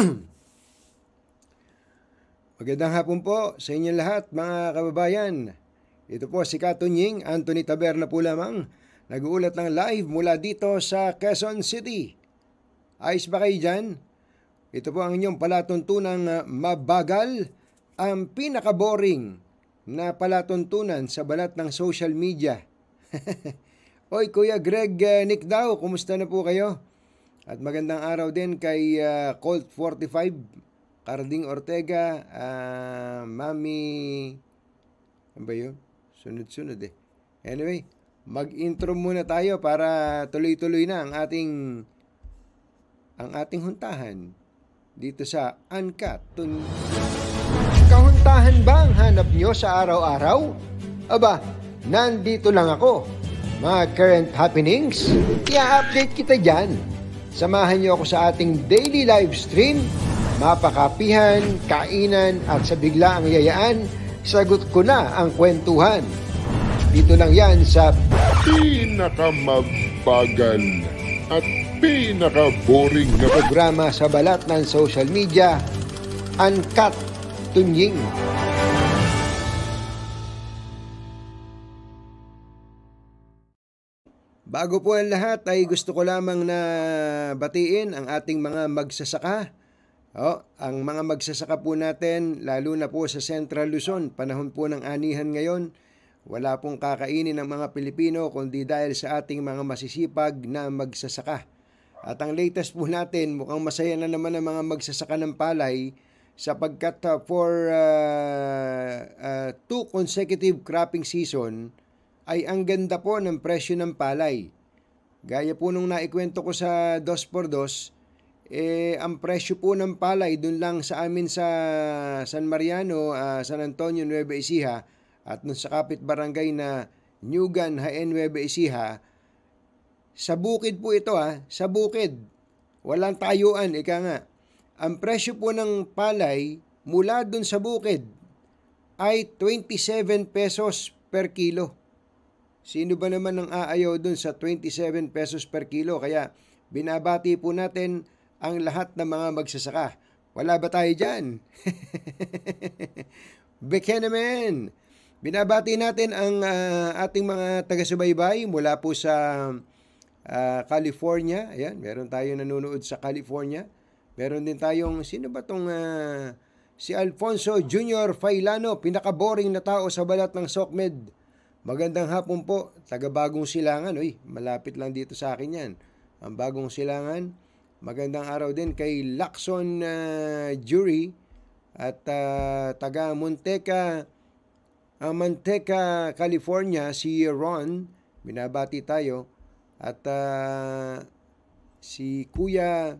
Magandang hapon po sa inyo lahat mga kababayan. Ito po si Katunying Anthony Taberna po lamang. Nag-uulat ng live mula dito sa Quezon City. Ayos ba kayo dyan? Ito po ang inyong palatuntunang ah, mabagal, ang pinaka-boring na palatuntunan sa balat ng social media. Oy, Kuya Greg uh, Nick daw, kumusta na po kayo? At magandang araw din kay uh, Colt 45, Carding Ortega, uh, Mami... Ano ba yun? Sunod-sunod eh. Anyway, mag-intro muna tayo para tuloy-tuloy na ang ating ang ating huntahan dito sa Uncut Tun Kahuntahan ba ang hanap nyo sa araw-araw? Aba, nandito lang ako. Mga current happenings, i-update kita dyan Samahan niyo ako sa ating daily live stream, mapakapihan, kainan at sa bigla ang yayaan, sagot ko na ang kwentuhan. Dito lang yan sa pinakamabagal at pinaka-boring na programa sa balat ng social media, Uncut Tunying. Bago po ang lahat ay gusto ko lamang na batiin ang ating mga magsasaka. Oh, ang mga magsasaka po natin, lalo na po sa Central Luzon, panahon po ng anihan ngayon, wala pong kakainin ng mga Pilipino kundi dahil sa ating mga masisipag na magsasaka. At ang latest po natin, mukhang masaya na naman ang mga magsasaka ng palay sapagkat uh, for uh, uh, two consecutive cropping season, ay ang ganda po ng presyo ng palay. Gaya po nung naikwento ko sa 2x2, eh, ang presyo po ng palay dun lang sa amin sa San Mariano, uh, San Antonio, Nueva Ecija at nun sa kapit barangay na Nugan, Haen, Nueva Ecija. Sa bukid po ito ha, ah, sa bukid. Walang tayuan, ika nga. Ang presyo po ng palay mula dun sa bukid ay 27 pesos per kilo. Sino ba naman ang aayaw dun sa 27 pesos per kilo? Kaya binabati po natin ang lahat ng mga magsasaka. Wala ba tayo dyan? Bekenamen! Binabati natin ang uh, ating mga taga-subaybay mula po sa uh, California. Ayan, meron tayong nanonood sa California. Meron din tayong, sino ba tong uh, si Alfonso Jr. Failano, pinaka-boring na tao sa balat ng SOCMED. Magandang hapon po, taga Bagong Silangan. Uy, malapit lang dito sa akin yan. Ang Bagong Silangan. Magandang araw din kay Lacson uh, Jury at uh, taga Monteca, uh, ah, Manteca, California, si Ron. Binabati tayo. At uh, si Kuya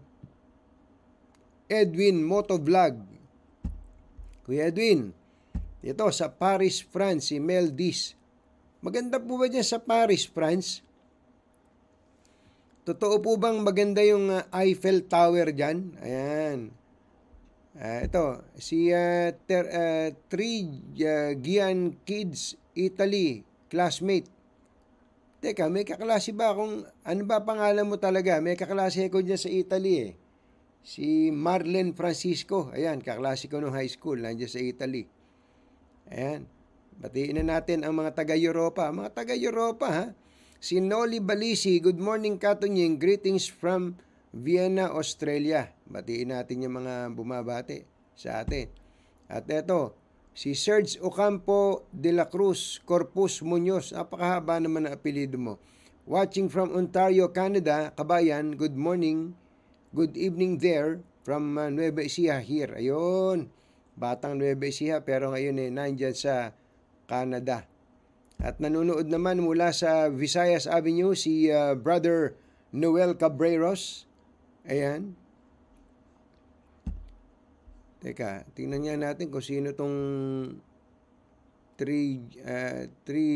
Edwin Motovlog. Kuya Edwin, ito sa Paris, France, si Mel Dis. Maganda po ba dyan sa Paris, France? Totoo po bang maganda yung ah, Eiffel Tower dyan? Ayan. Uh, ito, si uh, ter, uh, Trigian Kids, Italy, classmate. Teka, may kaklase ba akong, ano ba pangalan mo talaga? May kaklase ko dyan sa Italy eh. Si Marlene Francisco, ayan, kaklase ko nung high school, nandiyan sa Italy. Ayan. Batiin na natin ang mga taga-Europa. Mga taga-Europa ha. Si Noli Balisi, good morning Katunying. Greetings from Vienna, Australia. Batiin natin yung mga bumabati sa atin. At eto, si Serge Ocampo de la Cruz, Corpus Muñoz. Napakahaba naman ang apelido mo. Watching from Ontario, Canada, kabayan, good morning. Good evening there from uh, Nueva Ecija here. Ayun, batang Nueva Ecija pero ngayon eh, nandyan sa Canada. At nanonood naman mula sa Visayas Avenue si uh, Brother Noel Cabreros. Ayan. Teka, tingnan nga natin kung sino tong three, uh, three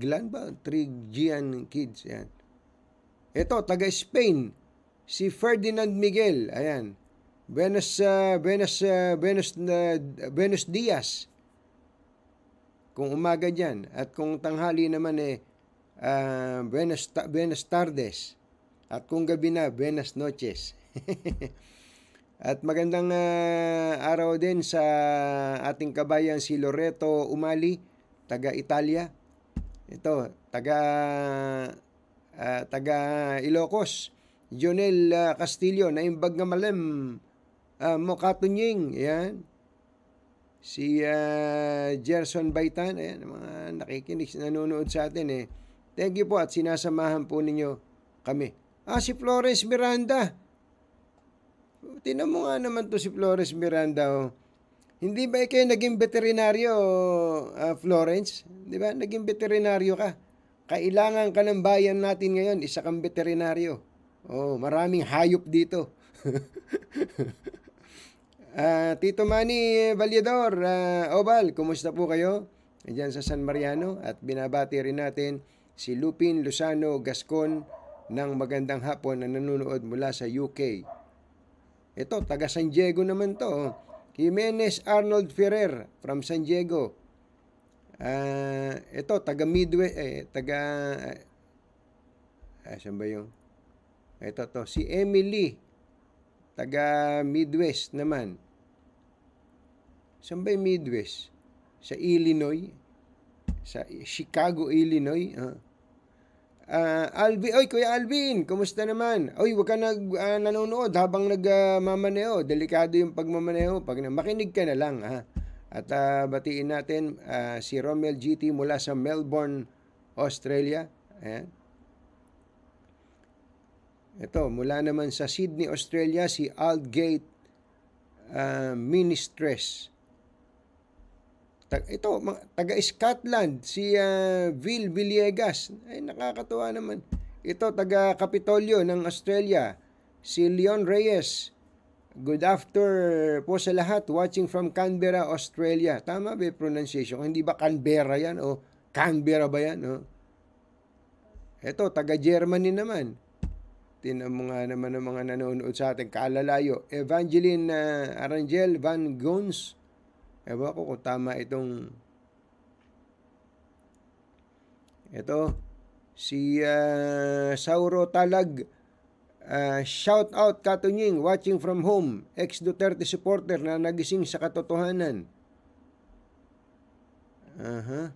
glan ba? Three Gian kids. Ayan. Ito, taga Spain. Si Ferdinand Miguel. Ayan. Buenos, uh, Buenos, uh, Buenos, uh, Buenos Diaz. Kung umaga dyan. At kung tanghali naman eh, uh, buenas, buenas tardes. At kung gabi na, buenas noches. At magandang uh, araw din sa ating kabayan si Loreto Umali, taga Italia. Ito, taga uh, taga Ilocos. Jonel uh, Castillo na imbag nga malem uh, Mokatunying, yan si uh, Gerson Baitan, ayan, eh, mga nakikinig, nanonood sa atin eh. Thank you po at sinasamahan po ninyo kami. Ah, si Flores Miranda. Tinan mo nga naman to si Flores Miranda. Oh. Hindi ba eh kayo naging veterinaryo, uh, Florence? Di ba? Naging veterinaryo ka. Kailangan ka ng bayan natin ngayon. Isa kang veterinaryo. Oh, maraming hayop dito. Uh, Tito Manny Valedor, uh, ah, Oval, kumusta po kayo? Diyan sa San Mariano at binabati rin natin si Lupin Lusano Gascon ng magandang hapon na nanonood mula sa UK. Ito, taga San Diego naman to. Oh. Jimenez Arnold Ferrer from San Diego. Uh, ito, taga Midway, eh, taga... Ah, saan ba yung... Ito to, si Emily taga Midwest naman. Saan ba yung Midwest? Sa Illinois? Sa Chicago, Illinois? Huh? Ah. Uh, ah, Alvin, oy Kuya Alvin, kumusta naman? Oy, wag ka nag uh, nanonood habang nagmamaneho. Uh, Delikado yung pagmamaneho. Pag na, makinig ka na lang ha. At uh, batiin natin uh, si Romel GT mula sa Melbourne, Australia. Ayan. Ito, mula naman sa Sydney, Australia, si Aldgate uh, Ministress ito, taga Scotland, si uh, Vil Villegas. Ay, nakakatuwa naman. Ito, taga Kapitolyo ng Australia, si Leon Reyes. Good after po sa lahat, watching from Canberra, Australia. Tama ba yung pronunciation? Hindi ba Canberra yan? O Canberra ba yan? O? Ito, taga Germany naman. Tinan mo nga naman ng mga nanonood sa ating kaalalayo. Evangeline uh, Arangel Van Gons, Ewan ko kung tama itong ito si uh, Sauro Talag uh, shout out Katunying watching from home ex Duterte supporter na nagising sa katotohanan Aha. Uh-huh.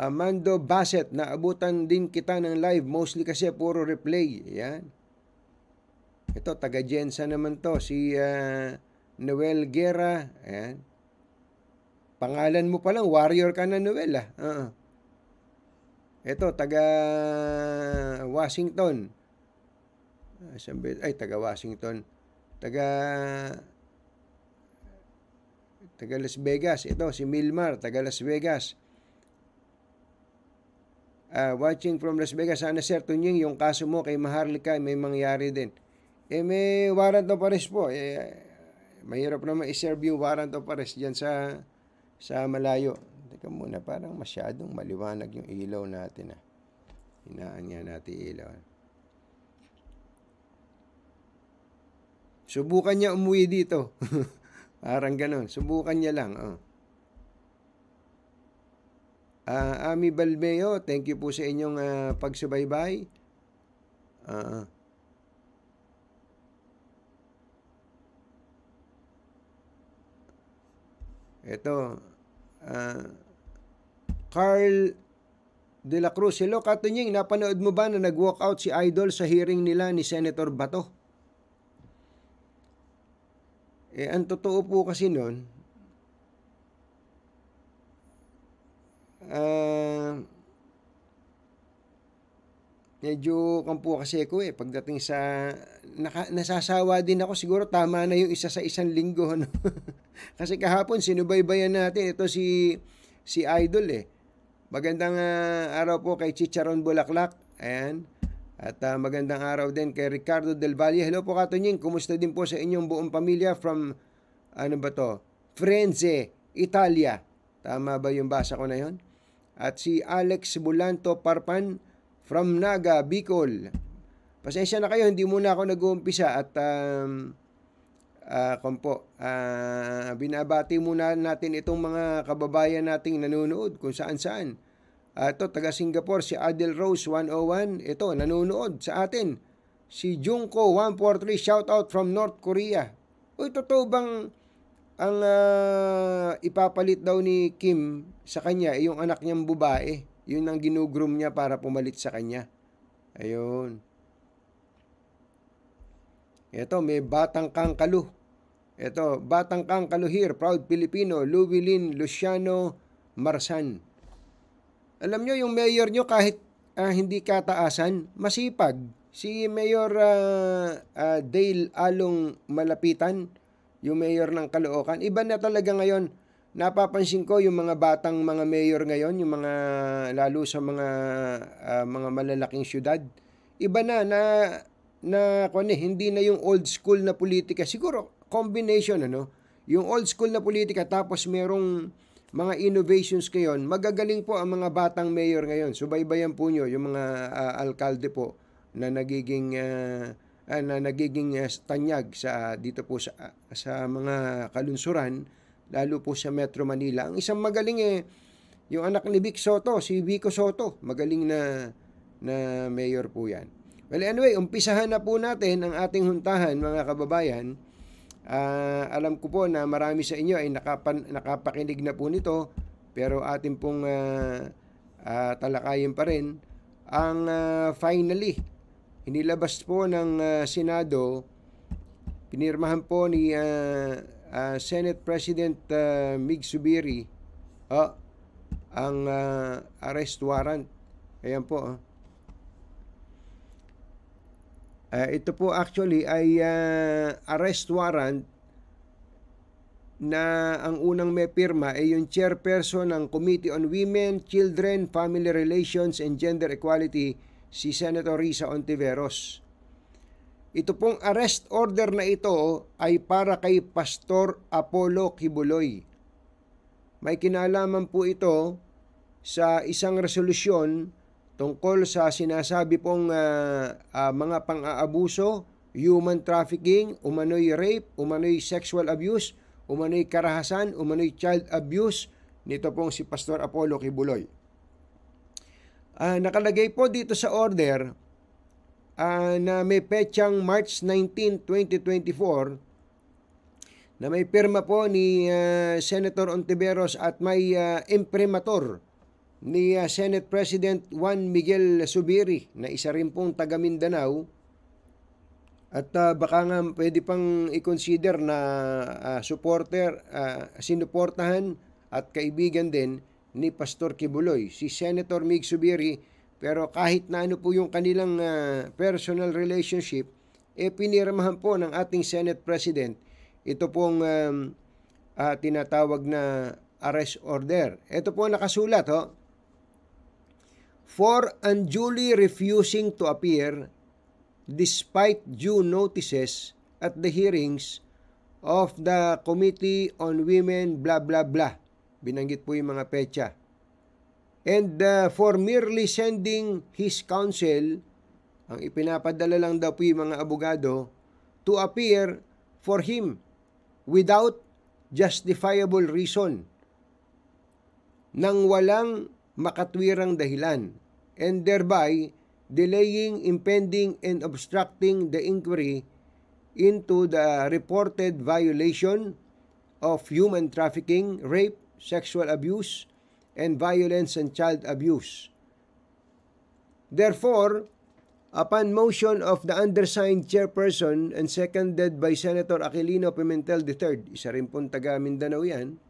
Amando Bassett, naabutan din kita ng live. Mostly kasi puro replay. Yan. Ito, taga-Jensa naman to. Si uh, Noel Guerra. Ayan. Pangalan mo pa lang, warrior ka na Noel ah. Uh-uh. Ah, Ito, ah. taga Washington. Ah, Ay, taga Washington. Taga taga Las Vegas. Ito, si Milmar, taga Las Vegas. Uh, watching from Las Vegas, sana sir, tunying yung kaso mo kay Maharlika, may mangyari din. Eh, may warrant of arrest po. Eh, mahirap naman i-serve yung warrant of arrest dyan sa, sa malayo. Teka muna, parang masyadong maliwanag yung ilaw natin. Ah. Hinaan nga natin ilaw. Subukan niya umuwi dito. parang ganun. Subukan niya lang. Oh. Uh, Ami Balmeo, thank you po sa inyong uh, pagsubaybay. Uh, Ito, uh, Carl De La Cruz, hello Katunying, napanood mo ba na nag-walk si Idol sa hearing nila ni Senator Bato? Eh, ang totoo po kasi nun, uh, medyo kampo kasi ako eh pagdating sa naka, nasasawa din ako siguro tama na yung isa sa isang linggo no? kasi kahapon sinubaybayan natin ito si si Idol eh magandang uh, araw po kay Chicharon Bulaklak ayan at uh, magandang araw din kay Ricardo Del Valle hello po Katunying kumusta din po sa inyong buong pamilya from ano ba to Frenze Italia tama ba yung basa ko na yon at si Alex Bulanto Parpan from Naga, Bicol. Pasensya na kayo, hindi muna ako nag-uumpisa at um, uh, ah, kompo, uh, ah, binabati muna natin itong mga kababayan nating nanonood kung saan-saan. Uh, ah, ito, taga Singapore, si Adel Rose 101, ito, nanonood sa atin. Si Junko 143, shout out from North Korea. Uy, totoo bang ang uh, ipapalit daw ni Kim sa kanya yung anak niyang babae? Yun ang ginugroom niya para pumalit sa kanya. Ayun. Ito, may batang kangkalu. Ito, batang kangkalu here, proud Filipino, Luwilin Luciano Marsan. Alam nyo, yung mayor nyo kahit uh, hindi kataasan, masipag. Si Mayor uh, uh, Dale Along Malapitan, yung mayor ng Caloocan, iba na talaga ngayon napapansin ko yung mga batang mga mayor ngayon, yung mga lalo sa mga uh, mga malalaking syudad, iba na na na kone, ano, hindi na yung old school na politika. Siguro combination ano, yung old school na politika tapos merong mga innovations ngayon. Magagaling po ang mga batang mayor ngayon. Subaybayan po nyo yung mga uh, alkalde po na nagiging uh, uh, na nagiging uh, tanyag sa dito po sa sa mga kalunsuran lalo po sa Metro Manila. Ang isang magaling eh, yung anak ni Vic Soto, si Vico Soto, magaling na, na mayor po yan. Well, anyway, umpisahan na po natin ang ating huntahan, mga kababayan. Uh, alam ko po na marami sa inyo ay nakapan, nakapakinig na po nito, pero atin pong uh, uh, talakayin pa rin. Ang uh, finally, inilabas po ng uh, Senado, pinirmahan po ni uh, uh, Senate President uh, Mig Subiri oh, ang uh, arrest warrant. Ayan po. Oh. Uh, ito po actually ay uh, arrest warrant na ang unang may pirma ay yung chairperson ng Committee on Women, Children, Family Relations and Gender Equality si Senator Risa Ontiveros. Ito pong arrest order na ito ay para kay Pastor Apollo Kibuloy. May kinalaman po ito sa isang resolusyon tungkol sa sinasabi pong uh, uh, mga pang-aabuso, human trafficking, umano'y rape, umano'y sexual abuse, umano'y karahasan, umano'y child abuse nito pong si Pastor Apollo Kibuloy. Uh, nakalagay po dito sa order uh, na may petsang March 19, 2024 na may pirma po ni uh, Senator Ontiveros at may uh, imprimatur ni uh, Senate President Juan Miguel Subiri na isa rin pong taga Mindanao at uh, baka nga pwede pang i-consider na uh, supporter, uh, sinuportahan at kaibigan din ni Pastor Kibuloy, si Senator Mig Subiri pero kahit na ano po yung kanilang uh, personal relationship, e eh, pinirmahan po ng ating Senate President ito pong um, uh, tinatawag na arrest order. Ito po nakasulat ho. For unduly refusing to appear despite due notices at the hearings of the Committee on Women blah blah blah. Binanggit po yung mga petsa and uh, for merely sending his counsel, ang ipinapadala lang daw po yung mga abogado, to appear for him without justifiable reason nang walang makatwirang dahilan and thereby delaying, impending, and obstructing the inquiry into the reported violation of human trafficking, rape, sexual abuse, and Violence and Child Abuse. Therefore, upon motion of the undersigned chairperson and seconded by Senator Aquilino Pimentel III, isa rin pong taga Mindanao yan,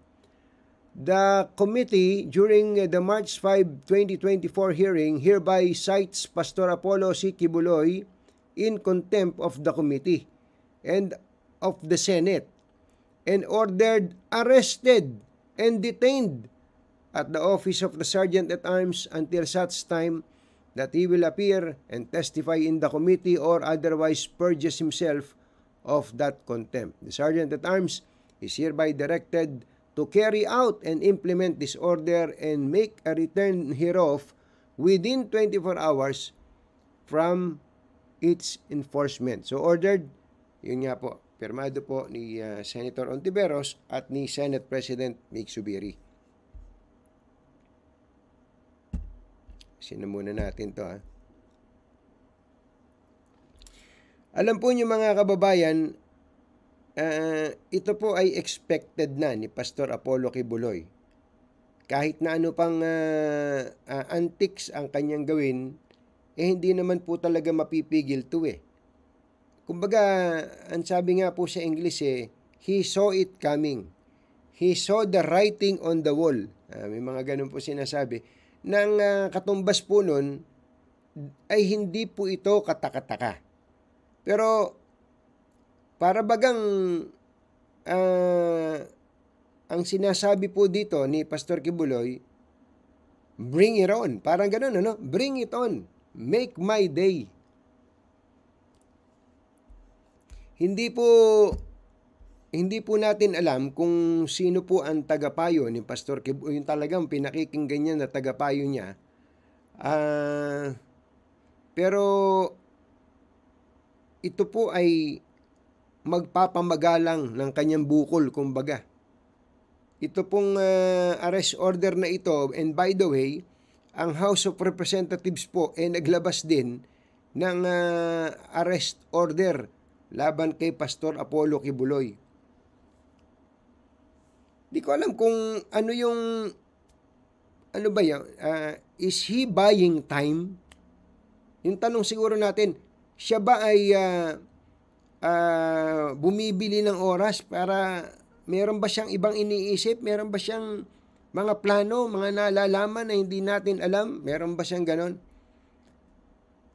the committee during the March 5, 2024 hearing hereby cites Pastor Apollo C. Kibuloy in contempt of the committee and of the Senate and ordered arrested and detained at the office of the Sergeant at Arms until such time that he will appear and testify in the committee or otherwise purges himself of that contempt. The Sergeant at Arms is hereby directed to carry out and implement this order and make a return hereof within 24 hours from its enforcement. So ordered, yun nga po, pirmado po ni uh, Senator Ontiveros at ni Senate President Mick Subiri. Sinamuna natin to ha. Alam po niyo mga kababayan, uh, ito po ay expected na ni Pastor Apollo Kibuloy. Kahit na ano pang uh, uh, antics ang kanyang gawin, eh hindi naman po talaga mapipigil to eh. Kumbaga, ang sabi nga po sa English eh, he saw it coming. He saw the writing on the wall. Uh, may mga ganun po sinasabi ng uh, katumbas po nun ay hindi po ito katakataka. Pero para bagang uh, ang sinasabi po dito ni Pastor Kibuloy, bring it on. Parang ganun, ano? Bring it on. Make my day. Hindi po hindi po natin alam kung sino po ang tagapayo ni Pastor Kib, yung talagang pinakikinggan niya na tagapayo niya. Uh, pero ito po ay magpapamagalang ng kanyang bukol, kumbaga. Ito pong uh, arrest order na ito, and by the way, ang House of Representatives po ay naglabas din ng uh, arrest order laban kay Pastor Apollo Kibuloy. Di ko alam kung ano yung ano ba yan? Uh, is he buying time? Yung tanong siguro natin, siya ba ay uh, uh, bumibili ng oras para meron ba siyang ibang iniisip? Meron ba siyang mga plano, mga nalalaman na hindi natin alam? Meron ba siyang ganon?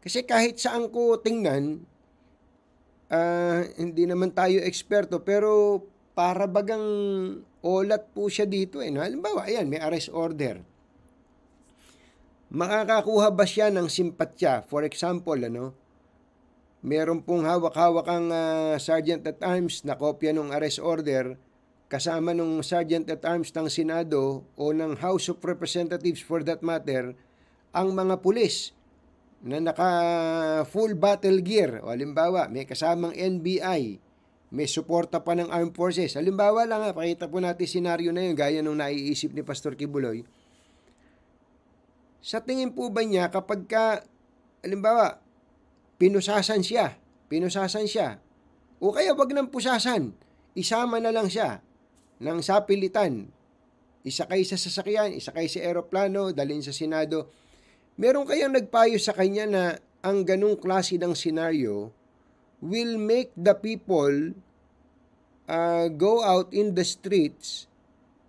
Kasi kahit saan ko tingnan, uh, hindi naman tayo eksperto, pero para bagang olat po siya dito. Eh. No? Halimbawa, ayan, may arrest order. Makakakuha ba siya ng simpatya? For example, ano, meron pong hawak-hawak ang uh, Sergeant at Arms na kopya ng arrest order kasama ng Sergeant at Arms ng Senado o ng House of Representatives for that matter ang mga pulis na naka full battle gear o halimbawa may kasamang NBI may suporta pa ng armed forces. Halimbawa lang ha, pakita po natin senaryo na yun gaya nung naiisip ni Pastor Kibuloy. Sa tingin po ba niya kapag ka, halimbawa, pinusasan siya, pinusasan siya, o kaya wag nang pusasan, isama na lang siya ng sapilitan, isakay sa sasakyan, isakay sa eroplano, dalhin sa Senado. Meron kayang nagpayo sa kanya na ang ganung klase ng senaryo will make the people uh, go out in the streets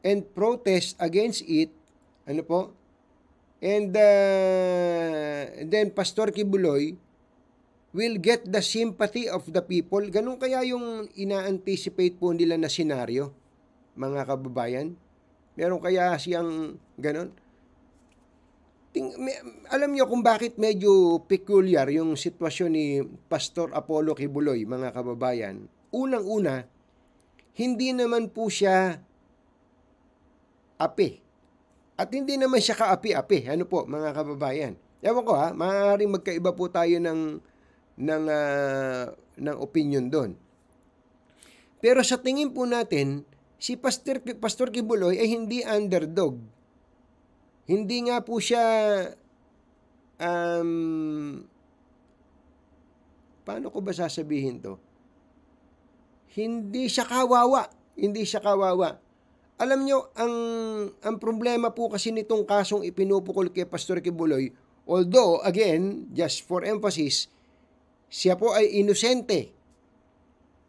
and protest against it. Ano po? And, uh, then Pastor Kibuloy will get the sympathy of the people. Ganun kaya yung ina-anticipate po nila na senaryo, mga kababayan? Meron kaya siyang ganun? Ting, may, alam niyo kung bakit medyo peculiar yung sitwasyon ni Pastor Apollo Kibuloy, mga kababayan. Unang-una, hindi naman po siya api. At hindi naman siya kaapi-api. Ano po, mga kababayan? Ewan ko ha, maaaring magkaiba po tayo ng ng uh, ng opinion doon. Pero sa tingin po natin, si Pastor Pastor Kibuloy ay hindi underdog hindi nga po siya um, paano ko ba sasabihin to? Hindi siya kawawa. Hindi siya kawawa. Alam nyo, ang, ang problema po kasi nitong kasong ipinupukol kay Pastor Kibuloy, although, again, just for emphasis, siya po ay inosente.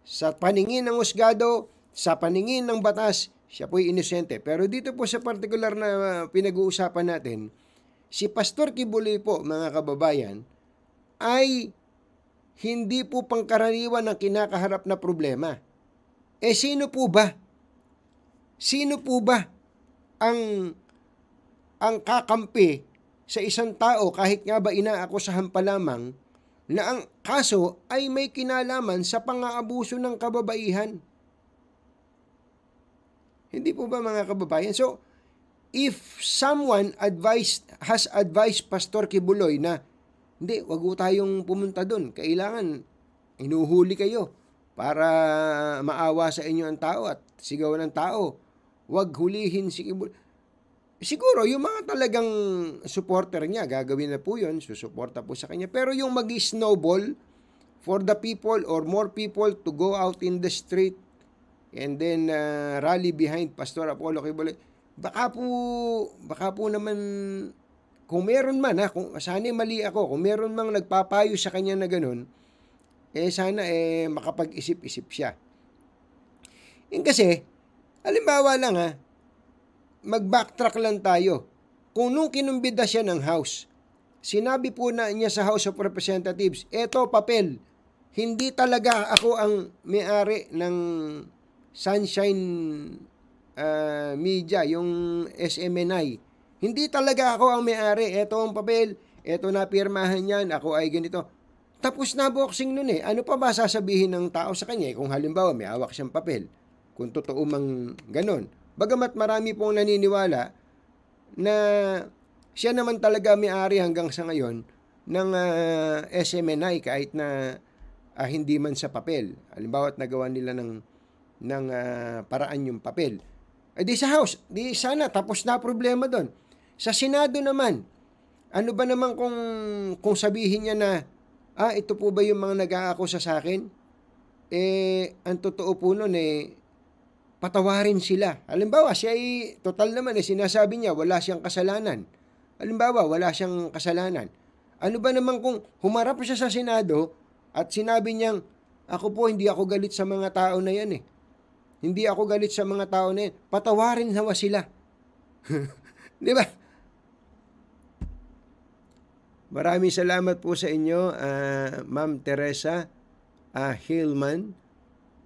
Sa paningin ng usgado, sa paningin ng batas, siya po'y inosente. Pero dito po sa particular na ah, pinag-uusapan natin, si Pastor Kibuloy po, mga kababayan, ay hindi po pangkaraniwan ang kinakaharap na problema. Eh sino po ba? Sino po ba ang ang kakampi sa isang tao kahit nga ba inaako sa hampa lamang na ang kaso ay may kinalaman sa pang-aabuso ng kababaihan? Hindi po ba mga kababayan? So, if someone advised, has advised Pastor Kibuloy na, hindi, wag po tayong pumunta doon. Kailangan, inuhuli kayo para maawa sa inyo ang tao at sigaw ng tao. Wag hulihin si Kibuloy. Siguro, yung mga talagang supporter niya, gagawin na po yun, susuporta po sa kanya. Pero yung mag-snowball for the people or more people to go out in the street and then uh, rally behind Pastor Apollo Kibuloy. Baka po, baka po naman, kung meron man ha, kung sana mali ako, kung meron mang nagpapayo sa kanya na ganun, eh sana eh makapag-isip-isip siya. Yung kasi, halimbawa lang ha, mag-backtrack lang tayo. Kung nung kinumbida siya ng House, sinabi po na niya sa House of Representatives, eto papel, hindi talaga ako ang may-ari ng Sunshine uh, Media, yung SMNI. Hindi talaga ako ang may-ari. Ito ang papel, ito na pirmahan yan, ako ay ganito. Tapos na boxing nun eh. Ano pa ba sasabihin ng tao sa kanya eh, kung halimbawa may hawak siyang papel? Kung totoo mang ganun. Bagamat marami pong naniniwala na siya naman talaga may-ari hanggang sa ngayon ng uh, ah, SMNI kahit na uh, hindi man sa papel. Halimbawa't nagawa nila ng ng uh, paraan yung papel. Eh di sa House, di sana tapos na problema doon. Sa Senado naman, ano ba naman kung, kung sabihin niya na, ah, ito po ba yung mga nag-aakusa sa akin? Eh, ang totoo po nun eh, patawarin sila. Halimbawa, siya ay, total naman eh, sinasabi niya, wala siyang kasalanan. Halimbawa, wala siyang kasalanan. Ano ba naman kung humarap siya sa Senado at sinabi niyang, ako po hindi ako galit sa mga tao na yan eh. Hindi ako galit sa mga tao na yun. Patawarin nawa sila. Di ba? Maraming salamat po sa inyo, uh, Ma'am Teresa uh, Hillman.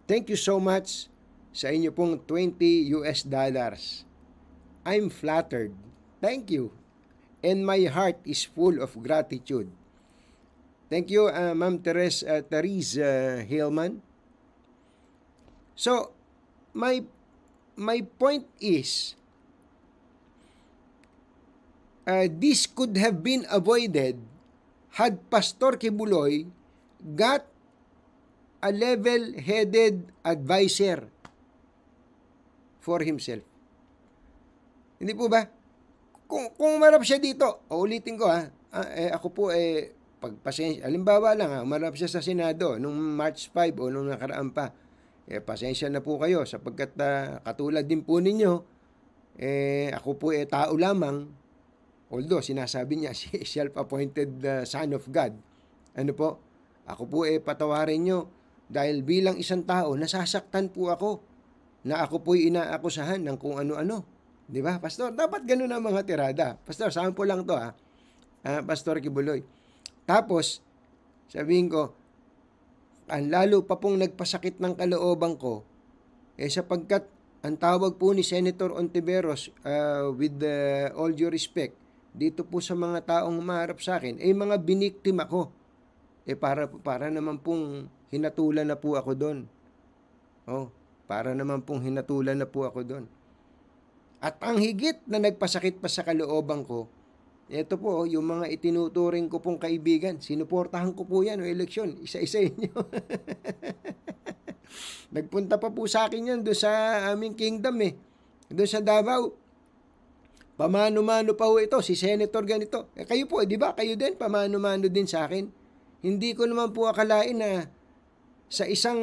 Thank you so much sa inyo pong 20 US dollars. I'm flattered. Thank you. And my heart is full of gratitude. Thank you, uh, Ma'am Teresa uh, Therese uh, Hillman. So, my my point is uh, this could have been avoided had Pastor Kibuloy got a level-headed advisor for himself. Hindi po ba? Kung, kung umarap siya dito, ulitin ko ha, ah, eh, ako po eh, pagpasensya, alimbawa lang ha, umarap siya sa Senado nung March 5 o nung nakaraan pa, eh, pasensya na po kayo sapagkat uh, katulad din po ninyo, eh, ako po eh, tao lamang. Although sinasabi niya, si self-appointed uh, son of God. Ano po? Ako po eh patawarin nyo dahil bilang isang tao, nasasaktan po ako na ako po'y inaakusahan ng kung ano-ano. Di ba, Pastor? Dapat ganun ang mga tirada. Pastor, po lang to ha. Ah. ah, Pastor Kibuloy. Tapos, sabihin ko, ang ah, lalo pa pong nagpasakit ng kalooban ko, eh sapagkat ang tawag po ni Senator Ontiveros uh, with uh, all due respect dito po sa mga taong humaharap sa akin ay eh, mga biniktima ko. Eh para para naman pong hinatulan na po ako doon. Oh, para naman pong hinatulan na po ako doon. At ang higit na nagpasakit pa sa kalooban ko ito po, oh, yung mga itinuturing ko pong kaibigan, sinuportahan ko po yan o oh, eleksyon, isa-isa inyo. Nagpunta pa po sa akin yan doon sa aming kingdom eh. Doon sa Davao. Pamano-mano pa ho ito, si Senator ganito. Eh, kayo po, eh, di ba? Kayo din, pamano-mano din sa akin. Hindi ko naman po akalain na sa isang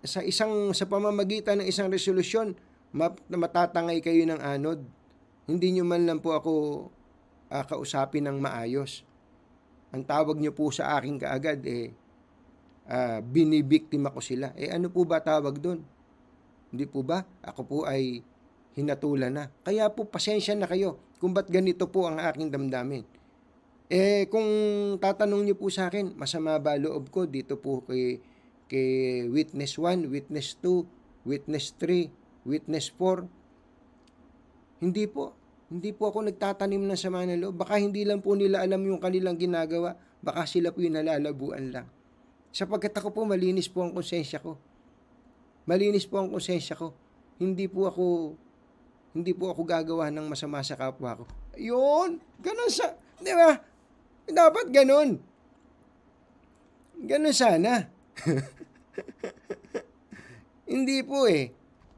sa isang sa pamamagitan ng isang resolusyon matatangay kayo ng anod. Hindi nyo man lang po ako uh, kausapin ng maayos. Ang tawag nyo po sa akin kaagad, eh, uh, binibiktima ko sila. Eh, ano po ba tawag doon? Hindi po ba? Ako po ay hinatulan na. Kaya po, pasensya na kayo kung ba't ganito po ang aking damdamin. Eh, kung tatanong niyo po sa akin, masama ba loob ko dito po kay, kay witness 1, witness 2, witness 3, witness 4, hindi po. Hindi po ako nagtatanim ng sama ng loob. Baka hindi lang po nila alam yung kanilang ginagawa. Baka sila po yung nalalabuan lang. Sapagkat ako po, malinis po ang konsensya ko. Malinis po ang konsensya ko. Hindi po ako hindi po ako gagawa ng masama sa kapwa ko. Yun! Ganun sa... Di ba? Dapat ganun. Ganun sana. hindi po eh.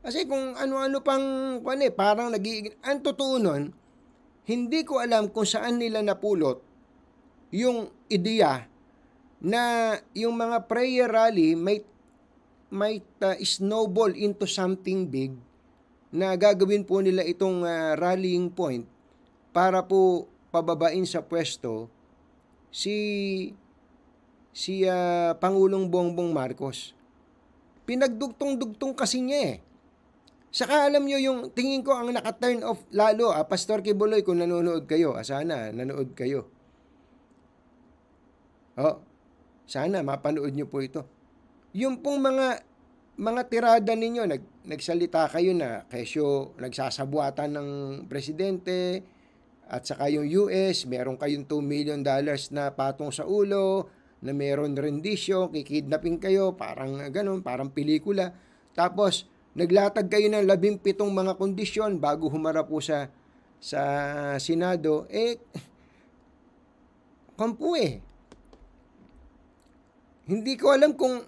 Kasi kung ano-ano pang, ano eh, parang nag Ang totoo nun, hindi ko alam kung saan nila napulot yung ideya na yung mga prayer rally may might uh, snowball into something big na gagawin po nila itong uh, rallying point para po pababain sa pwesto si si uh, Pangulong Bongbong Marcos. Pinagdugtong-dugtong kasi niya eh. Saka alam nyo yung tingin ko ang naka-turn off lalo, ah, Pastor Kibuloy, kung nanonood kayo, ah, sana nanood kayo. Oh, sana mapanood nyo po ito. Yung pong mga mga tirada ninyo, nag, nagsalita kayo na kesyo nagsasabuatan ng presidente at saka yung US, meron kayong 2 million dollars na patong sa ulo, na meron rendisyon, kikidnapping kayo, parang ah, ganun, parang pelikula. Tapos, Naglatag kayo ng labing pitong mga kondisyon bago humarap po sa, sa Senado. Eh, kampu eh. Hindi ko alam kung,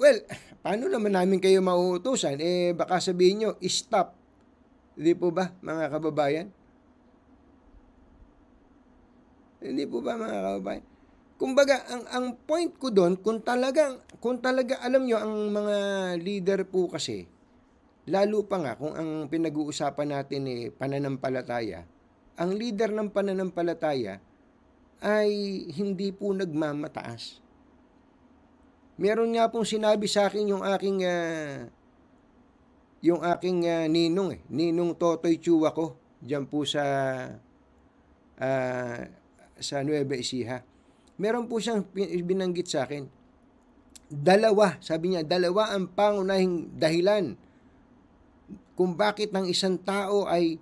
well, paano naman namin kayo mauutusan? Eh, baka sabihin nyo, stop. Hindi po ba, mga kababayan? Hindi po ba, mga kababayan? Kumbaga, ang, ang point ko doon, kung talagang, kung talaga alam nyo, ang mga leader po kasi, Lalo pa nga kung ang pinag-uusapan natin eh pananampalataya, ang leader ng pananampalataya ay hindi po nagmamataas. Meron nga pong sinabi sa akin yung aking uh, yung aking uh, ninong eh, ninong Totoy Chua ko diyan po sa uh, sa Nueva Ecija. Meron po siyang binanggit sa akin. Dalawa, sabi niya, dalawa ang pangunahing dahilan kung bakit ang isang tao ay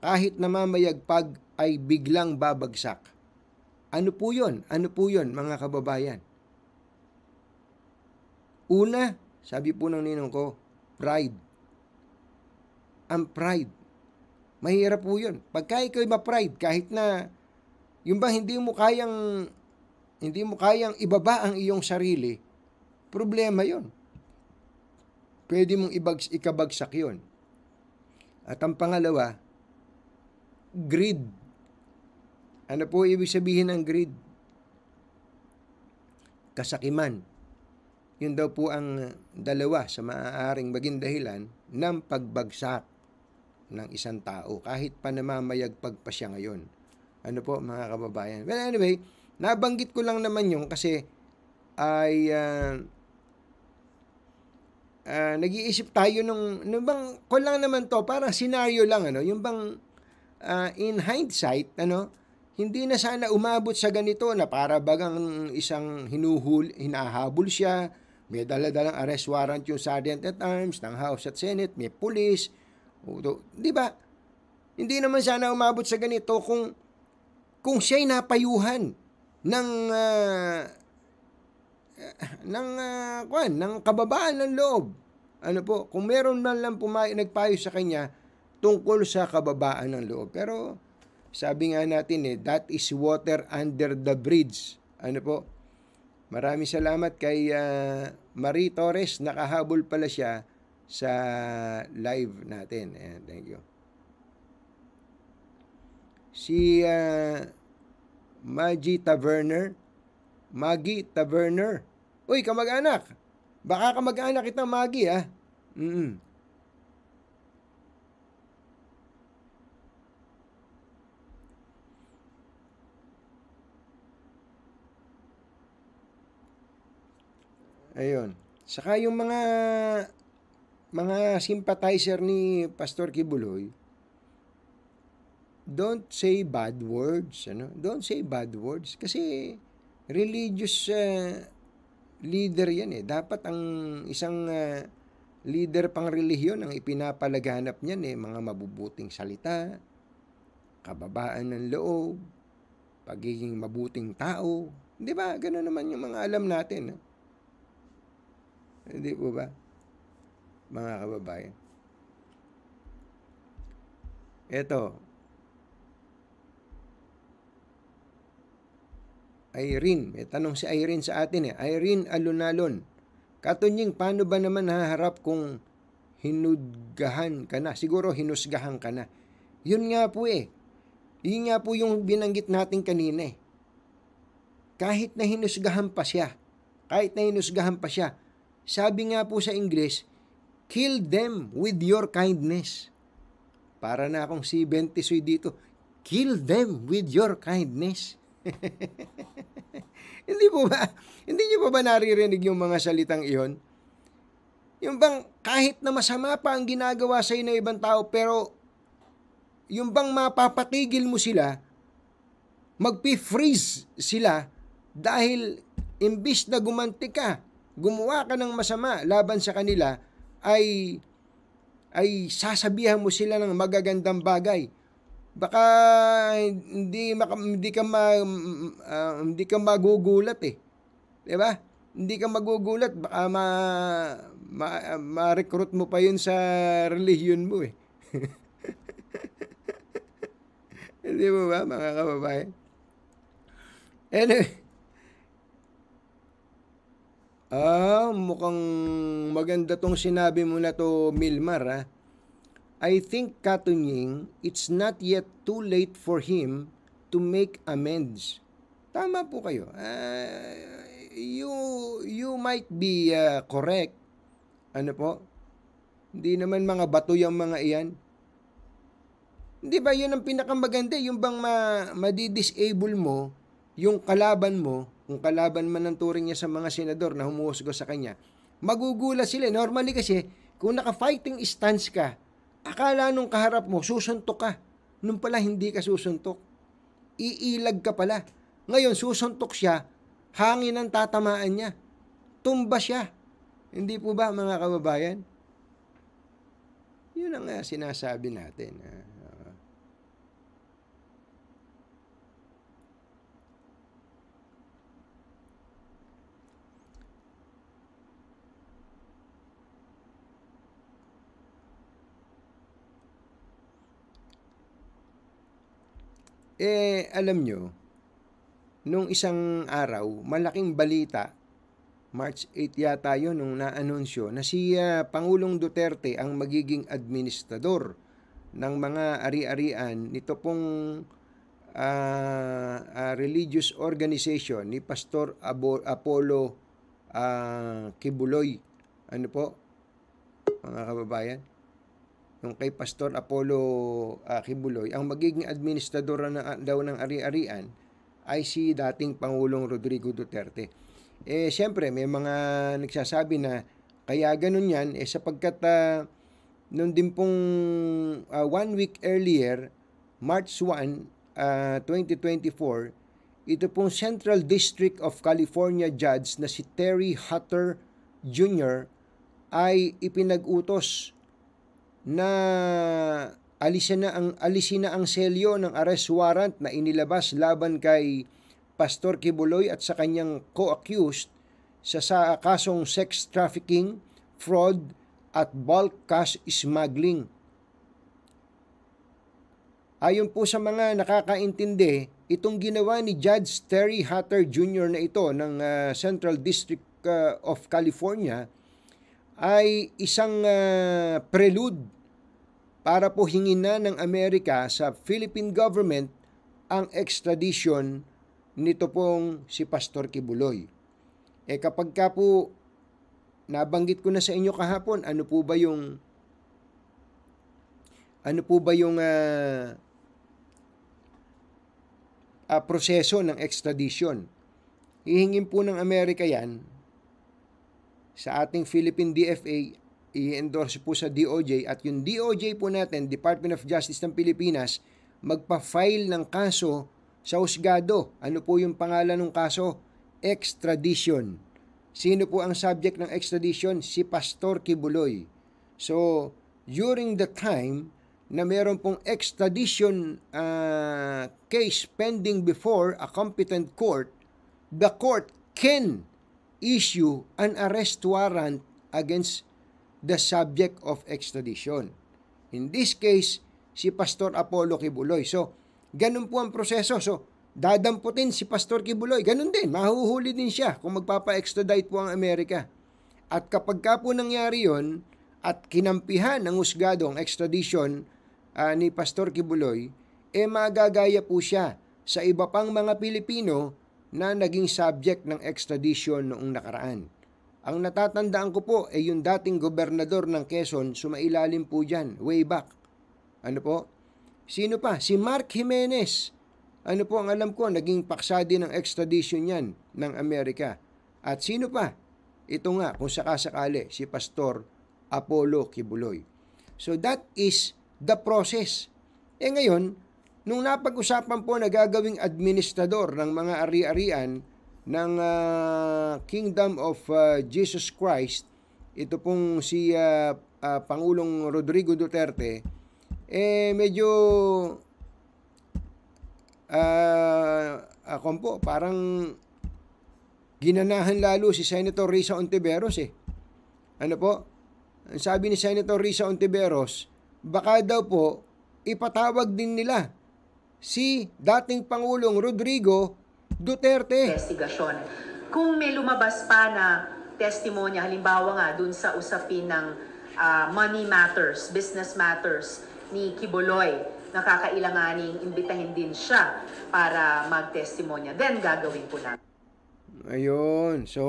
kahit namamayagpag ay biglang babagsak. Ano po yun? Ano po yun, mga kababayan? Una, sabi po ng ninong ko, pride. Ang pride. Mahirap po yun. Pagka ikaw ma-pride, kahit na yung bang hindi mo kayang hindi mo kayang ibaba ang iyong sarili, problema yon pwede mong ibags, ikabagsak yon. At ang pangalawa, greed. Ano po ibig sabihin ng greed? Kasakiman. Yun daw po ang dalawa sa maaaring maging dahilan ng pagbagsak ng isang tao kahit pa namamayagpag pa siya ngayon. Ano po mga kababayan? Well anyway, nabanggit ko lang naman yung kasi ay uh, uh, nag-iisip tayo nung, nung bang, ko lang naman to, parang scenario lang, ano, yung bang uh, in hindsight, ano, hindi na sana umabot sa ganito na para bagang isang hinuhul, hinahabol siya, may daladalang arrest warrant yung sergeant at arms ng House at Senate, may pulis, di ba? Hindi naman sana umabot sa ganito kung kung siya'y napayuhan ng uh, ng uh, ah, kwan, ng kababaan ng loob. Ano po, kung meron man lang pumay, nagpayo sa kanya tungkol sa kababaan ng loob. Pero sabi nga natin eh, that is water under the bridge. Ano po? Maraming salamat kay uh, Marie Torres, nakahabol pala siya sa live natin. Ayan, thank you. Si uh, Maggie Taverner, Maggie Taverner. Uy, kamag-anak. Baka kamag-anak kita, Magi, ha? Ah. Mm-mm. Ayun. Saka yung mga mga sympathizer ni Pastor Kibuloy, don't say bad words, ano? Don't say bad words kasi religious uh, leader yan eh. Dapat ang isang uh, leader pang relihiyon ang ipinapalaganap niyan eh. Mga mabubuting salita, kababaan ng loob, pagiging mabuting tao. Di ba? Ganun naman yung mga alam natin. Hindi po ba? Mga kababayan. Ito, Irene. May tanong si Irene sa atin eh. Irene Alunalon. Katunying, paano ba naman haharap kung hinudgahan ka na? Siguro hinusgahan ka na. Yun nga po eh. Yun nga po yung binanggit natin kanina eh. Kahit na hinusgahan pa siya, kahit na hinusgahan pa siya, sabi nga po sa Ingles, kill them with your kindness. Para na akong si Bentisoy dito, kill them with your kindness. hindi po ba, hindi niyo po ba naririnig yung mga salitang iyon? Yung bang kahit na masama pa ang ginagawa sa ng ibang tao pero yung bang mapapatigil mo sila, magpi-freeze sila dahil imbis na gumanti ka, gumawa ka ng masama laban sa kanila, ay ay sasabihan mo sila ng magagandang bagay baka eh, hindi maka, hindi ka ma, uh, hindi ka magugulat eh. 'Di ba? Hindi ka magugulat baka ma, ma, ma-recruit mo pa 'yun sa religion mo eh. Hindi mo ba mga kababayan? Anyway, Ah, mukhang maganda tong sinabi mo na to, Milmar, ah. I think Katunying, it's not yet too late for him to make amends. Tama po kayo. Uh, you you might be uh, correct. Ano po? Hindi naman mga bato yung mga iyan. Hindi ba yun ang pinakamaganda? Yung bang ma, madi-disable mo yung kalaban mo, kung kalaban man ang turing niya sa mga senador na humuhusgo sa kanya, magugula sila. Normally kasi, kung naka-fighting stance ka, Akala nung kaharap mo, susuntok ka. Nung pala hindi ka susuntok. Iilag ka pala. Ngayon, susuntok siya, hangin ang tatamaan niya. Tumba siya. Hindi po ba, mga kababayan? Yun ang uh, sinasabi natin. Uh, Eh, alam nyo, nung isang araw, malaking balita, March 8 yata yun, nung naanunsyo, na si uh, Pangulong Duterte ang magiging administrador ng mga ari-arian nito pong uh, uh, religious organization ni Pastor Abo, Apollo uh, Kibuloy. Ano po, mga kababayan? yung kay Pastor Apollo uh, Kibuloy, ang magiging administrador na, daw ng ari-arian ay si dating Pangulong Rodrigo Duterte. Eh, siyempre, may mga nagsasabi na kaya ganun yan, eh, sapagkat uh, ah, noon din pong uh, one week earlier, March 1, uh, 2024, ito pong Central District of California judge na si Terry Hutter Jr. ay ipinag-utos na alisin na ang alisin na ang selyo ng arrest warrant na inilabas laban kay Pastor Kibuloy at sa kanyang co-accused sa, sa kasong sex trafficking, fraud at bulk cash smuggling. Ayon po sa mga nakakaintindi, itong ginawa ni Judge Terry Hatter Jr. na ito ng uh, Central District uh, of California ay isang uh, prelude para po hingin na ng Amerika sa Philippine government ang extradition nito pong si Pastor Kibuloy. E kapag ka po nabanggit ko na sa inyo kahapon, ano po ba yung ano po ba yung uh, uh, proseso ng extradition? Hihingin po ng Amerika yan sa ating Philippine DFA i-endorse po sa DOJ at yung DOJ po natin, Department of Justice ng Pilipinas, magpa-file ng kaso sa husgado. Ano po yung pangalan ng kaso? Extradition. Sino po ang subject ng extradition? Si Pastor Kibuloy. So, during the time na meron pong extradition uh, case pending before a competent court, the court can issue an arrest warrant against the subject of extradition. In this case, si Pastor Apollo Kibuloy. So, ganun po ang proseso. So, dadamputin si Pastor Kibuloy. Ganun din, mahuhuli din siya kung magpapa-extradite po ang Amerika. At kapag ka po nangyari yon at kinampihan ng husgado ang extradition uh, ni Pastor Kibuloy, eh magagaya po siya sa iba pang mga Pilipino na naging subject ng extradition noong nakaraan. Ang natatandaan ko po ay yung dating gobernador ng Quezon, sumailalim po dyan, way back. Ano po? Sino pa? Si Mark Jimenez. Ano po ang alam ko, naging paksa din ng extradition yan ng Amerika. At sino pa? Ito nga, kung sakasakali, si Pastor Apollo Kibuloy. So that is the process. Eh ngayon, nung napag-usapan po na gagawing administrador ng mga ari-arian, ng uh, Kingdom of uh, Jesus Christ, ito pong si uh, uh, Pangulong Rodrigo Duterte, eh medyo uh, ako po, parang ginanahan lalo si Senator Risa Ontiveros eh. Ano po? Ang sabi ni Senator Risa Ontiveros, baka daw po ipatawag din nila si dating Pangulong Rodrigo Duterte. Investigasyon. Kung may lumabas pa na testimonya, halimbawa nga dun sa usapin ng uh, money matters, business matters ni Kiboloy, nakakailanganing imbitahin din siya para magtestimonya. Then gagawin ko namin. Ayun. So,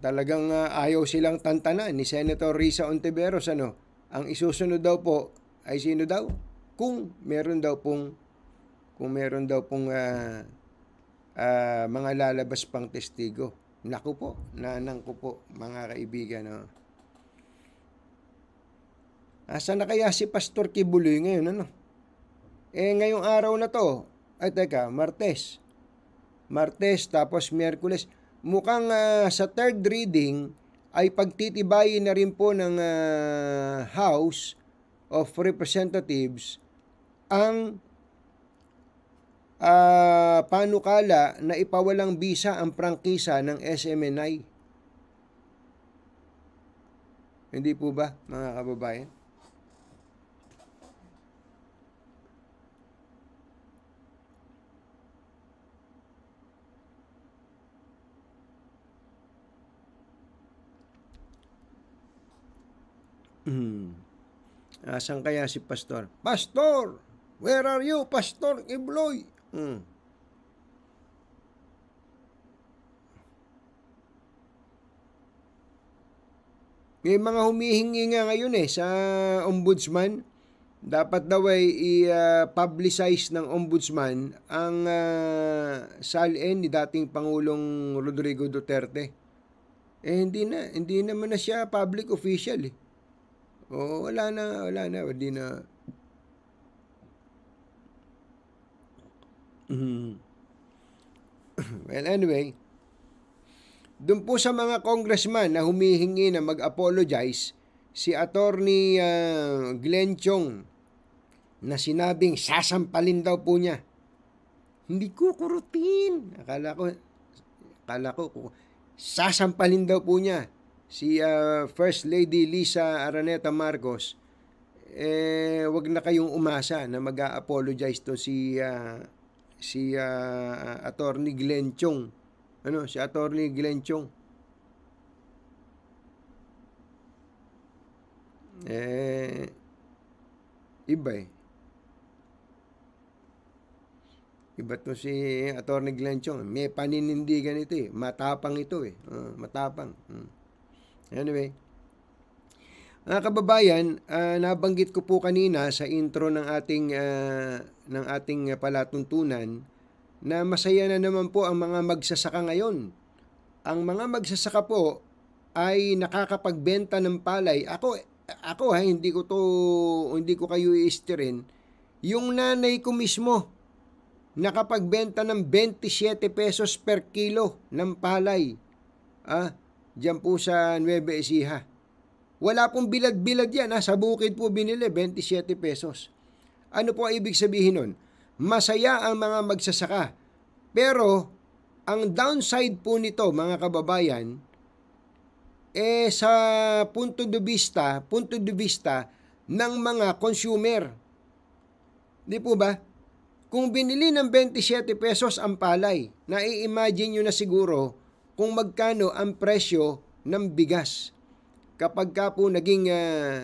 talagang uh, ayaw silang tantanan ni Senator Risa Ontiveros. Ano? Ang isusunod daw po ay sino daw? Kung meron daw pong kung meron daw pong uh, uh, mga lalabas pang testigo. Naku po, nanang ko po mga kaibigan. Oh. Asa na kaya si Pastor Kibuloy ngayon? Ano? Eh ngayong araw na to, ay teka, Martes. Martes tapos Miyerkules. Mukhang uh, sa third reading ay pagtitibayin na rin po ng uh, House of Representatives ang uh, panukala na ipawalang bisa ang prangkisa ng SMNI. Hindi po ba, mga kababayan? Mm. Asan kaya si Pastor? Pastor! Where are you, Pastor Ibloy? Mm. May mga humihingi nga ngayon eh sa ombudsman. Dapat daw ay i-publicize ng ombudsman ang uh, salin ni dating Pangulong Rodrigo Duterte. Eh hindi na, hindi naman na siya public official eh. Oo, wala na, wala na, hindi na Mm. well, anyway, doon po sa mga congressman na humihingi na mag-apologize, si attorney uh, Glenn Chong na sinabing sasampalin daw po niya. Hindi ko kurutin. Akala ko, akala ko, sasampalin daw po niya si uh, First Lady Lisa Araneta Marcos. Eh, wag na kayong umasa na mag-apologize to si uh, si uh, ah, attorney Glenn Chong. Ano, si attorney Glenn Chong. Eh, iba eh. Iba to si Attorney Glenn Chong. May paninindigan ito eh. Matapang ito eh. Uh, matapang. Mm. Anyway. Mga kababayan, uh, nabanggit ko po kanina sa intro ng ating uh, ng ating palatuntunan na masaya na naman po ang mga magsasaka ngayon. Ang mga magsasaka po ay nakakapagbenta ng palay. Ako ako ha, hindi ko to hindi ko kayo iistirin. Yung nanay ko mismo nakapagbenta ng 27 pesos per kilo ng palay. Ah, diyan po sa Nueva Ecija. Wala pong bilad-bilad yan ha. Sa bukid po binili, 27 pesos. Ano po ibig sabihin nun? Masaya ang mga magsasaka. Pero, ang downside po nito mga kababayan, eh sa punto de vista, punto de vista ng mga consumer. Di po ba? Kung binili ng 27 pesos ang palay, nai-imagine nyo na siguro kung magkano ang presyo ng bigas kapag ka po naging, uh, ah,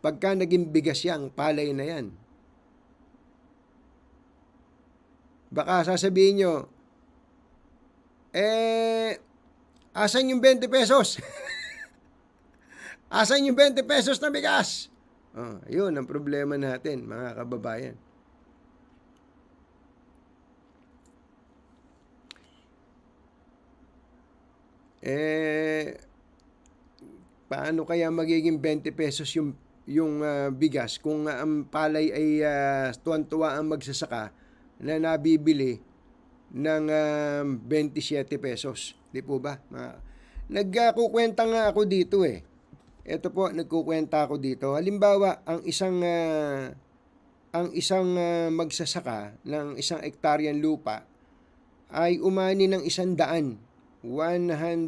pagka naging bigas yang palay na yan. Baka sasabihin nyo, eh, asan yung 20 pesos? asan yung 20 pesos na bigas? Oh, yun ang problema natin, mga kababayan. Eh, paano kaya magiging 20 pesos yung yung uh, bigas kung uh, ang palay ay uh, tuwan-tuwa ang magsasaka na nabibili ng uh, ah, 27 pesos. Di po ba? Mga... Nagkukwenta nga ako dito eh. Ito po, nagkukwenta ako dito. Halimbawa, ang isang uh, ang isang uh, magsasaka ng isang ektaryan lupa ay umani ng isang daan. 100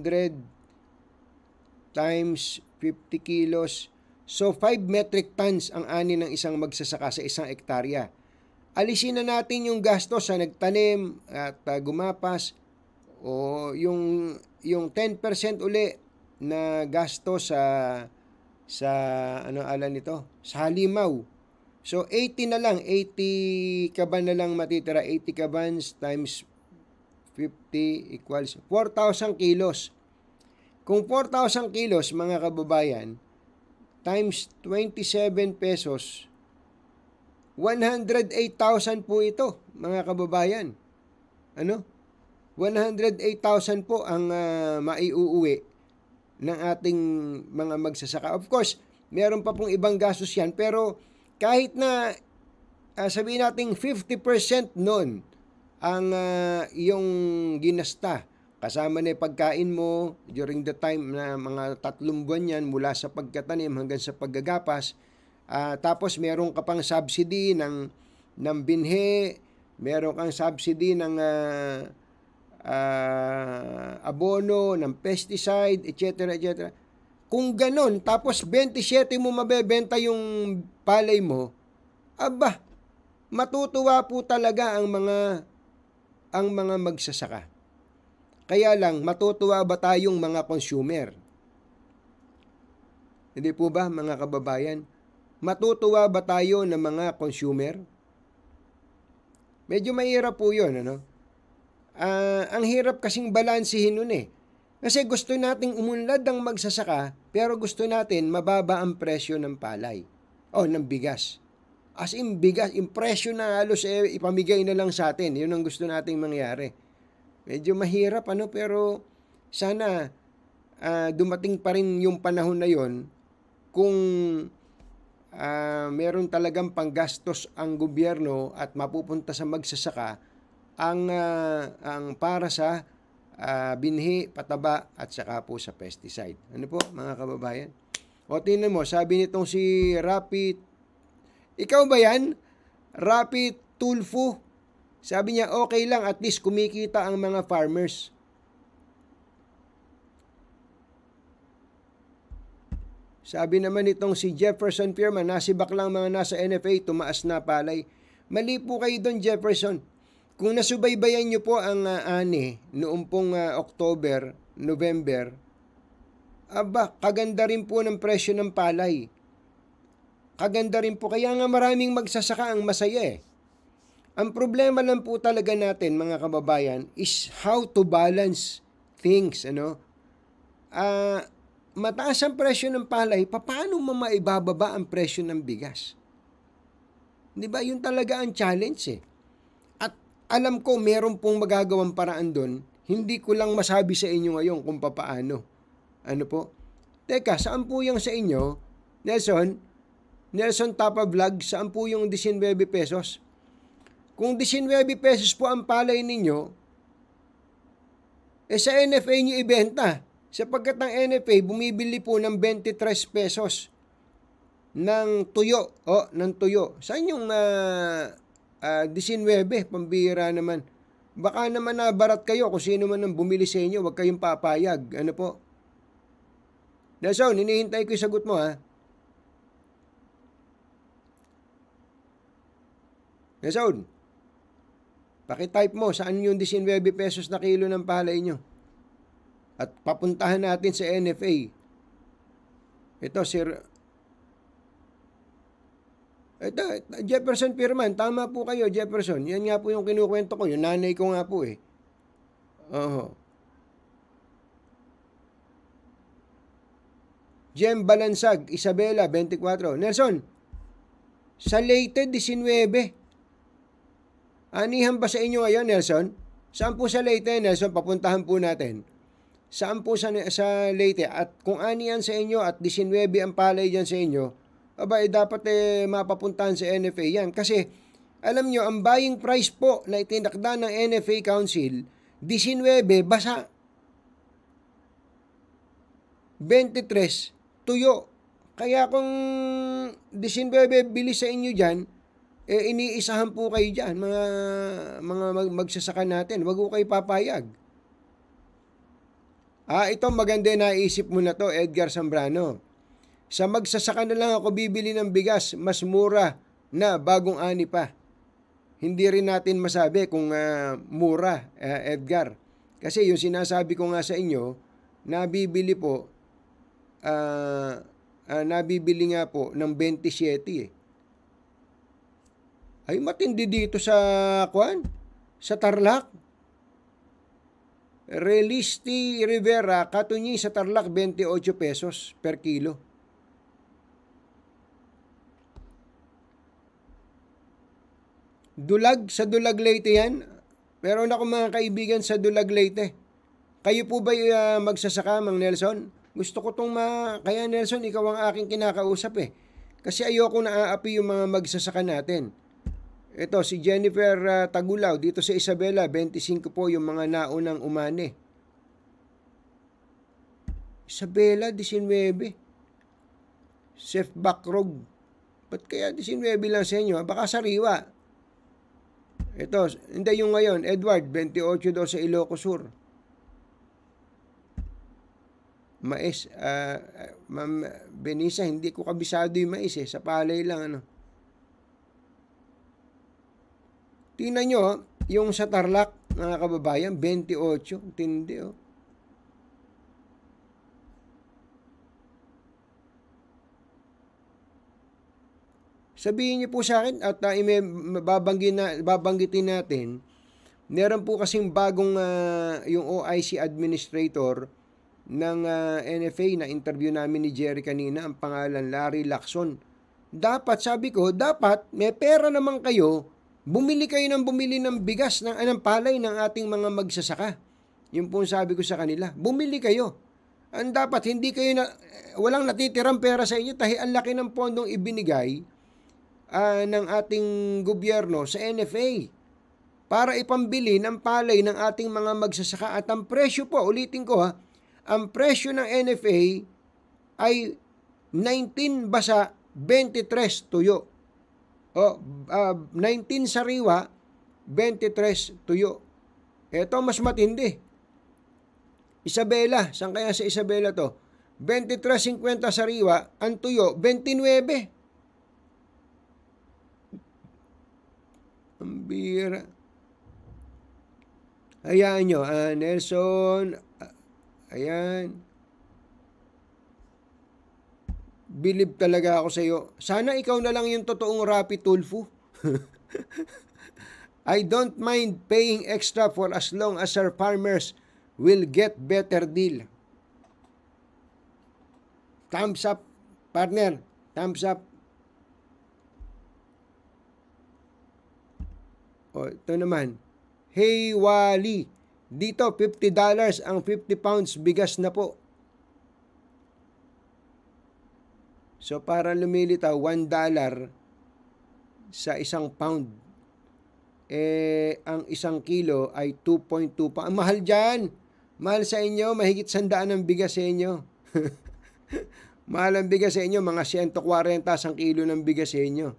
times 50 kilos. So 5 metric tons ang ani ng isang magsasaka sa isang ektarya. Alisin na natin yung gastos sa nagtanim at uh, gumapas o yung yung 10% uli na gasto sa sa ano ala nito sa halimaw. So 80 na lang, 80 kaban na lang matitira, 80 kabans times 50 equals 4,000 kilos. Kung 4,000 kilos, mga kababayan, times 27 pesos, 108,000 po ito, mga kababayan. Ano? 108,000 po ang uh, maiuuwi ng ating mga magsasaka. Of course, meron pa pong ibang gastos yan, pero kahit na uh, sabihin nating 50% noon ang uh, yung ginasta Kasama na pagkain mo during the time na mga tatlong buwan yan mula sa pagkatanim hanggang sa paggagapas. Uh, tapos meron ka pang subsidy ng, ng binhe, meron kang subsidy ng uh, uh, abono, ng pesticide, etc. etc. Kung ganon, tapos 27 mo mabebenta yung palay mo, aba, matutuwa po talaga ang mga ang mga magsasaka. Kaya lang, matutuwa ba tayong mga consumer? Hindi po ba, mga kababayan? Matutuwa ba tayo ng mga consumer? Medyo mahirap po yun, ano? Uh, ang hirap kasing balansihin nun eh. Kasi gusto nating umunlad ang magsasaka, pero gusto natin mababa ang presyo ng palay. O, ng bigas. As in, bigas, impresyo na halos eh, ipamigay na lang sa atin. Yun ang gusto nating mangyari. Medyo mahirap ano pero sana uh, dumating pa rin yung panahon na yon kung uh, meron talagang panggastos ang gobyerno at mapupunta sa magsasaka ang uh, ang para sa uh, binhi, pataba at saka po sa pesticide. Ano po mga kababayan? O tingnan mo, sabi nitong si Rapid, ikaw ba yan? Rapid Tulfo, sabi niya, okay lang, at least kumikita ang mga farmers. Sabi naman itong si Jefferson Pierman, nasibak lang mga nasa NFA, tumaas na palay. Mali po kayo doon, Jefferson. Kung nasubaybayan niyo po ang uh, ani noong pong uh, October, November, aba, kaganda rin po ng presyo ng palay. Kaganda rin po. Kaya nga maraming magsasaka ang masaya eh. Ang problema lang po talaga natin mga kababayan is how to balance things, ano? Ah, uh, mataas ang presyo ng palay, paano mo maibababa ang presyo ng bigas? 'Di ba? 'Yun talaga ang challenge eh. At alam ko meron pong magagawang paraan doon. Hindi ko lang masabi sa inyo ngayon kung paano. Ano po? Teka, saan po yung sa inyo? Nelson? Nelson Tapa Vlog, saan po yung 19 pesos? Kung 19 pesos po ang palay ninyo, eh sa NFA nyo ibenta. Sapagkat ang NFA bumibili po ng 23 pesos ng tuyo. O, oh, ng tuyo. Saan yung uh, ah, uh, ah, 19? Pambira naman. Baka naman na barat kayo kung sino man ang bumili sa inyo. Huwag kayong papayag. Ano po? so, hinihintay ko yung sagot mo ha. so, Pakitype mo saan yung 19 pesos na kilo ng palay inyo. At papuntahan natin sa NFA. Ito, sir. Ito, Jefferson Pirman. Tama po kayo, Jefferson. Yan nga po yung kinukwento ko. Yung nanay ko nga po eh. Oo. Uh-huh. Jem Balansag, Isabela, 24. Nelson, sa late 19. Anihan ba sa inyo ngayon, Nelson? Saan po sa Leyte, Nelson? Papuntahan po natin. Saan po sa, sa Leyte? At kung anihan sa inyo at 19 ang palay dyan sa inyo, aba, eh, dapat eh, mapapuntahan sa NFA yan. Kasi, alam nyo, ang buying price po na itinakda ng NFA Council, 19, basa. 23, tuyo. Kaya kung 19, bilis sa inyo dyan, eh, iniisahan po kayo dyan, mga, mga mag, magsasaka natin. Huwag ko kayo papayag. Ah, ito maganda na isip mo na to, Edgar Sambrano. Sa magsasaka na lang ako bibili ng bigas, mas mura na bagong ani pa. Hindi rin natin masabi kung uh, mura, uh, Edgar. Kasi yung sinasabi ko nga sa inyo, nabibili po, uh, uh, nabibili nga po ng 27 eh ay matindi dito sa kwan sa Tarlac. Relisti Rivera, katunyi sa Tarlac 28 pesos per kilo. Dulag, sa Dulag Leyte yan. Meron ako mga kaibigan sa Dulag Leyte. Kayo po ba uh, ah, magsasaka, Mang Nelson? Gusto ko tong ma... Kaya Nelson, ikaw ang aking kinakausap eh. Kasi ayoko na aapi yung mga magsasaka natin. Ito, si Jennifer uh, Tagulaw, dito sa Isabela, 25 po yung mga naunang umani. Isabela, 19. Chef Backrog. Ba't kaya 19 lang sa inyo? Baka sariwa. Ito, hindi yung ngayon, Edward, 28 daw sa Ilocos Sur. Mais, uh, Ma'am Benisa, hindi ko kabisado yung mais eh. Sa palay lang, ano. Tingnan nyo, oh, yung sa Tarlac, mga kababayan, 28. Tindi, oh. Sabihin niyo po sa akin at uh, ah, babanggitin, na, babanggitin natin, meron po kasing bagong uh, yung OIC administrator ng uh, ah, NFA na interview namin ni Jerry kanina, ang pangalan Larry Lacson. Dapat, sabi ko, dapat may pera naman kayo Bumili kayo ng bumili ng bigas, ng, anang ah, palay ng ating mga magsasaka. Yun po sabi ko sa kanila. Bumili kayo. Ang dapat, hindi kayo na, eh, walang natitirang pera sa inyo dahil ang laki ng pondong ibinigay uh, ng ating gobyerno sa NFA para ipambili ng palay ng ating mga magsasaka. At ang presyo po, ulitin ko ha, ang presyo ng NFA ay 19 basa 23 tuyo. O, uh, ah, 19 sariwa, 23 tuyo. Ito mas matindi. Isabela, saan kaya sa Isabela to? 23.50 sariwa, ang tuyo, 29. Ang bira. Hayaan nyo, uh, Nelson, uh, ayan. Believe talaga ako sa iyo. Sana ikaw na lang yung totoong Rapi Tulfo. I don't mind paying extra for as long as our farmers will get better deal. Thumbs up, partner. Thumbs up. O, oh, ito naman. Hey, Wally. Dito, $50 ang 50 pounds bigas na po. So para lumilitaw, 1 dollar sa isang pound. Eh, ang isang kilo ay 2.2 pa. Ang mahal diyan. Mahal sa inyo, mahigit sandaan ang bigas sa inyo. mahal ang bigas sa inyo, mga 140 sang kilo ng bigas sa inyo.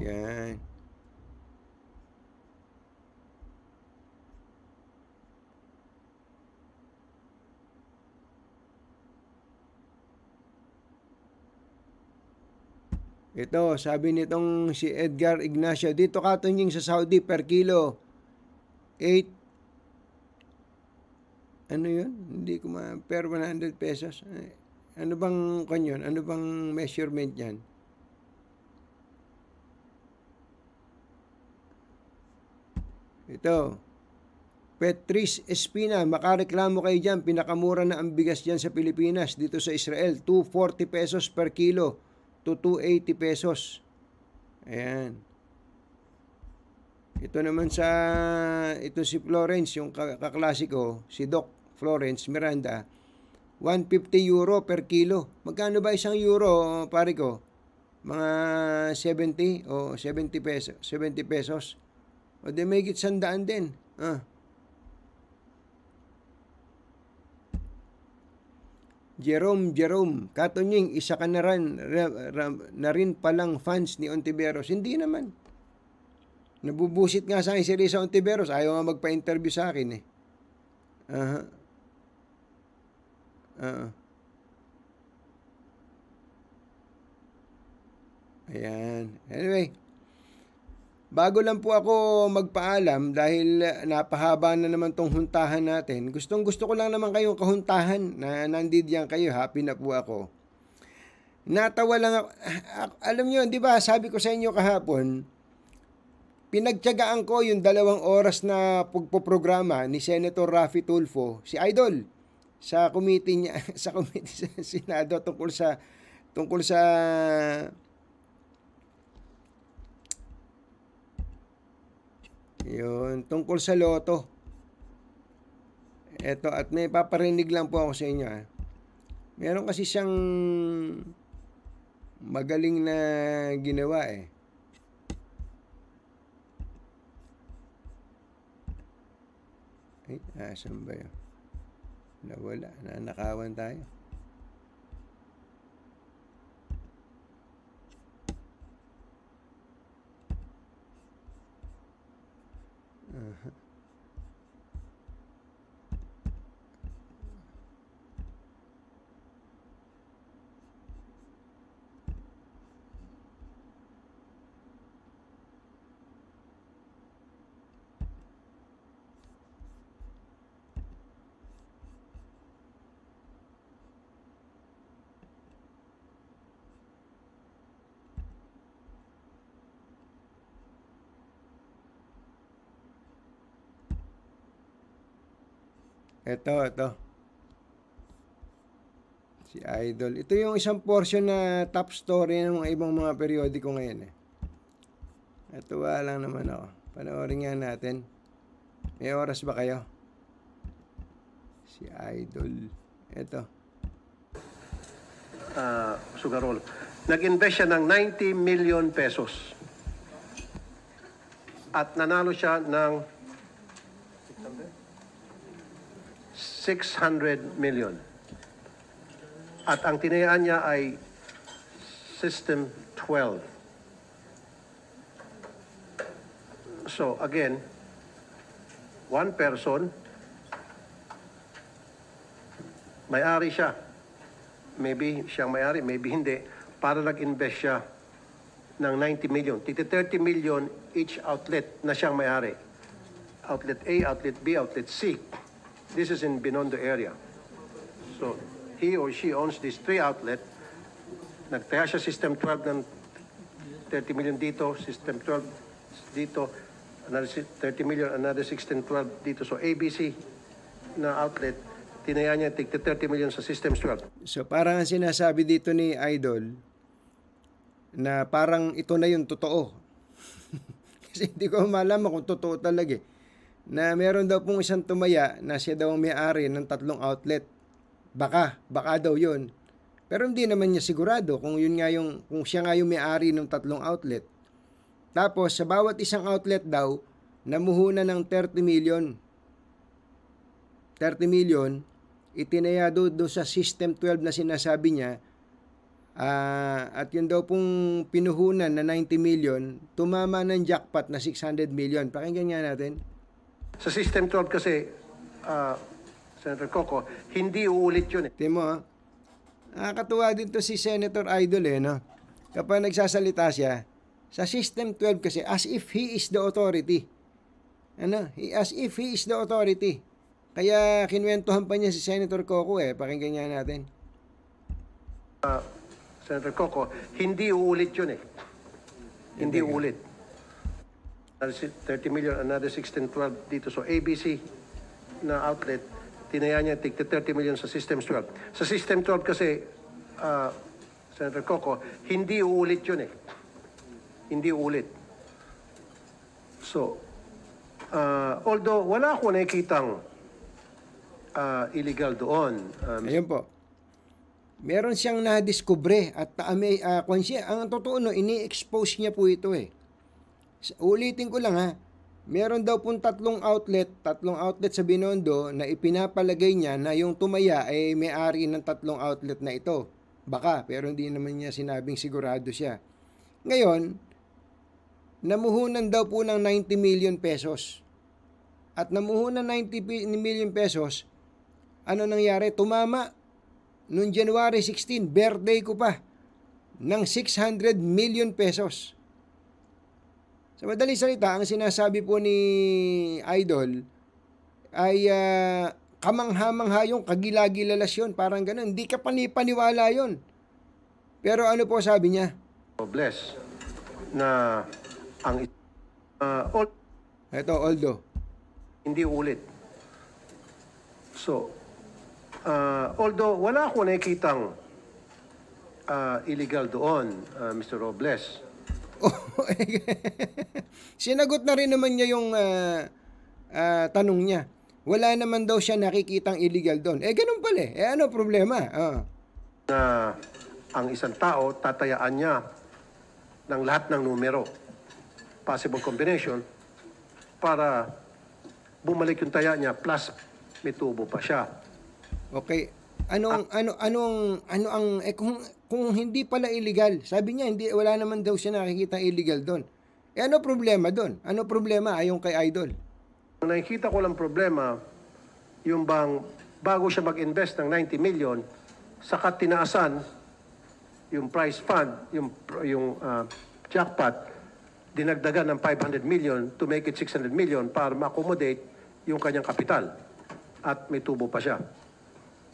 Yan. Ito, sabi nitong si Edgar Ignacio, dito katunjing sa Saudi per kilo, 8, ano yun? Hindi ko ma, per 100 pesos. Eh, ano bang kanyon? Ano bang measurement yan? Ito, Petris Espina, makareklamo kayo dyan. Pinakamura na ang bigas dyan sa Pilipinas. Dito sa Israel, 240 pesos per kilo to 280 pesos. Ayan. Ito naman sa, ito si Florence, yung kaklasiko, si Doc Florence Miranda, 150 euro per kilo. Magkano ba isang euro, pare ko? Mga 70 o 70 pesos, 70 pesos. O di may gitsandaan din. Ah. Jerome Jerome, katunying isa ka na rin, ra, ra, na rin palang fans ni Ontiveros. Hindi naman. Nabubusit nga sa akin si Risa Ontiveros. Ayaw nga magpa-interview sa akin eh. Aha. Uh-huh. Uh-huh. Ayan. Anyway, Bago lang po ako magpaalam dahil napahaba na naman tong huntahan natin. Gustong gusto ko lang naman kayong kahuntahan na nandidiyan kayo. Happy na po ako. Natawa lang ako. Ah, ah, alam nyo, di ba sabi ko sa inyo kahapon, pinagtyagaan ko yung dalawang oras na pagpoprograma ni Senator Rafi Tulfo, si Idol, sa committee niya, sa committee sa Senado tungkol sa tungkol sa Yun, tungkol sa loto. Ito, at may paparinig lang po ako sa inyo. Ha. Ah. Meron kasi siyang magaling na ginawa eh. Ay, asan ah, ba yun? Nawala, nanakawan tayo. Uh-huh. Ito, ito. Si Idol. Ito yung isang portion na top story ng mga ibang mga periodiko ngayon eh. Natuwa lang naman ako. Panoorin nga natin. May oras ba kayo? Si Idol. Ito. Uh, ah, Sugarol. Nag-invest siya ng 90 million pesos. At nanalo siya ng 600 million. At ang tinayaan niya ay System 12. So again, one person, may-ari siya. Maybe siyang may-ari, maybe hindi. Para nag-invest siya ng 90 million. Titi 30 million each outlet na siyang may-ari. Outlet A, outlet B, outlet C. This is in Binondo area. So he or she owns this three outlet. Nagtaya siya System 12 ng 30 million dito, System 12 dito, another 30 million, another 16, 12 dito. So ABC na outlet, tinaya niya tigti 30 million sa system 12. So parang ang sinasabi dito ni Idol, na parang ito na yung totoo. Kasi hindi ko malaman kung totoo talaga eh na meron daw pong isang tumaya na siya daw ang may-ari ng tatlong outlet. Baka, baka daw yun. Pero hindi naman niya sigurado kung yun nga yung kung siya nga yung may-ari ng tatlong outlet. Tapos sa bawat isang outlet daw namuhuna ng 30 million. 30 million itinaya do, do sa system 12 na sinasabi niya uh, at yun daw pong pinuhunan na 90 million tumama ng jackpot na 600 million. Pakinggan nga natin. Sa System 12 kasi, uh, Senator Coco, hindi uulit yun. Eh. Timo, ha? Nakakatuwa din to si Senator Idol eh, no? Kapag nagsasalita siya, sa System 12 kasi, as if he is the authority. Ano? He, As if he is the authority. Kaya kinwentuhan pa niya si Senator Coco eh. Pakinggan niya natin. Uh, Senator Coco, hindi uulit yun eh. Hindi, hindi uulit. 30 million, another 16, 12 dito. So ABC na outlet, tinaya niya tig 30 million sa System 12. Sa System 12 kasi, uh, Senator Coco, hindi uulit yun eh. Hindi uulit. So, uh, although wala ako nakikitang uh, illegal doon. Um, Ayun po. Meron siyang nadiskubre at uh, may, uh, kung ang totoo no, ini-expose niya po ito eh. Ulitin ko lang ha. Meron daw pong tatlong outlet, tatlong outlet sa Binondo na ipinapalagay niya na yung tumaya ay may-ari ng tatlong outlet na ito. Baka, pero hindi naman niya sinabing sigurado siya. Ngayon, namuhunan daw po ng 90 million pesos. At namuhunan 90 million pesos, ano nangyari? Tumama noong January 16, birthday ko pa, ng 600 million pesos. Sa madaling salita, ang sinasabi po ni Idol ay uh, kamangha-mangha yung kagilagilalas yun. Parang ganun. Hindi ka panipaniwala yun. Pero ano po sabi niya? Oh, bless na ang uh, ah, all, Ito, Oldo. hindi ulit. So, uh, although wala akong nakikitang uh, illegal doon, uh, Mr. Robles, Sinagot na rin naman niya yung uh, uh, tanong niya. Wala naman daw siya nakikitang illegal doon. Eh, ganun pala eh. Eh, ano problema? Uh. Na ang isang tao, tatayaan niya ng lahat ng numero. Possible combination para bumalik yung taya niya plus may tubo pa siya. Okay. Anong ah, ano anong ano ang eh kung kung hindi pala illegal. Sabi niya, hindi, wala naman daw siya nakikita illegal doon. E ano problema doon? Ano problema ayon kay Idol? Ang nakikita ko lang problema, yung bang bago siya mag-invest ng 90 million, saka tinaasan yung price fund, yung, yung uh, jackpot, dinagdagan ng 500 million to make it 600 million para ma-accommodate yung kanyang kapital. At may tubo pa siya.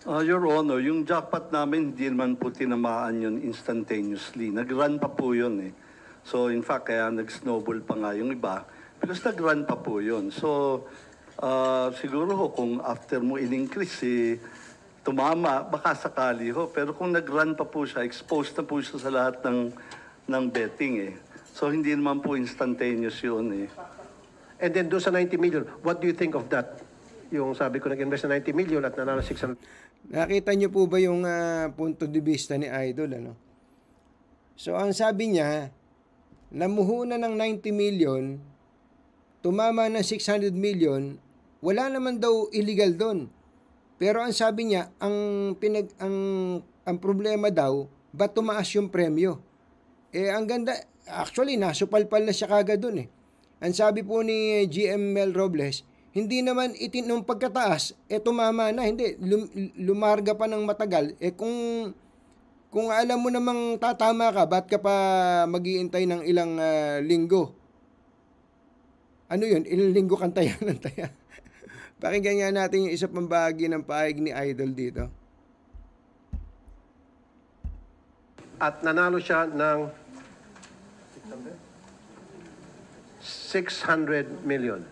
Uh, Your Honor, yung jackpot namin, hindi naman po tinamaan yun instantaneously. Nag-run pa po yun eh. So in fact, kaya nag-snowball pa nga yung iba. Because nag-run pa po yun. So uh, siguro ho, kung after mo in-increase, eh, tumama, baka sakali ho. Pero kung nag-run pa po siya, exposed na po siya sa lahat ng, ng betting eh. So hindi naman po instantaneous yun eh. And then do sa 90 million, what do you think of that? Yung sabi ko nag-invest na 90 million at nanalo 600. Nakita niyo po ba yung uh, punto de vista ni Idol? Ano? So, ang sabi niya, namuhunan ng 90 million, tumama ng 600 million, wala naman daw illegal doon. Pero ang sabi niya, ang pinag ang ang problema daw, ba tumaas yung premyo? Eh ang ganda, actually nasupalpal na siya kagad doon eh. Ang sabi po ni GM Mel Robles, hindi naman itinong pagkataas, eh tumama na, hindi, lum, lumarga pa ng matagal. Eh kung, kung alam mo namang tatama ka, ba't ka pa maghihintay ng ilang uh, linggo? Ano yun? Ilang linggo kang taya ng taya. Pakinggan nga natin yung isa pang bahagi ng paig ni Idol dito. At nanalo siya ng 600 million.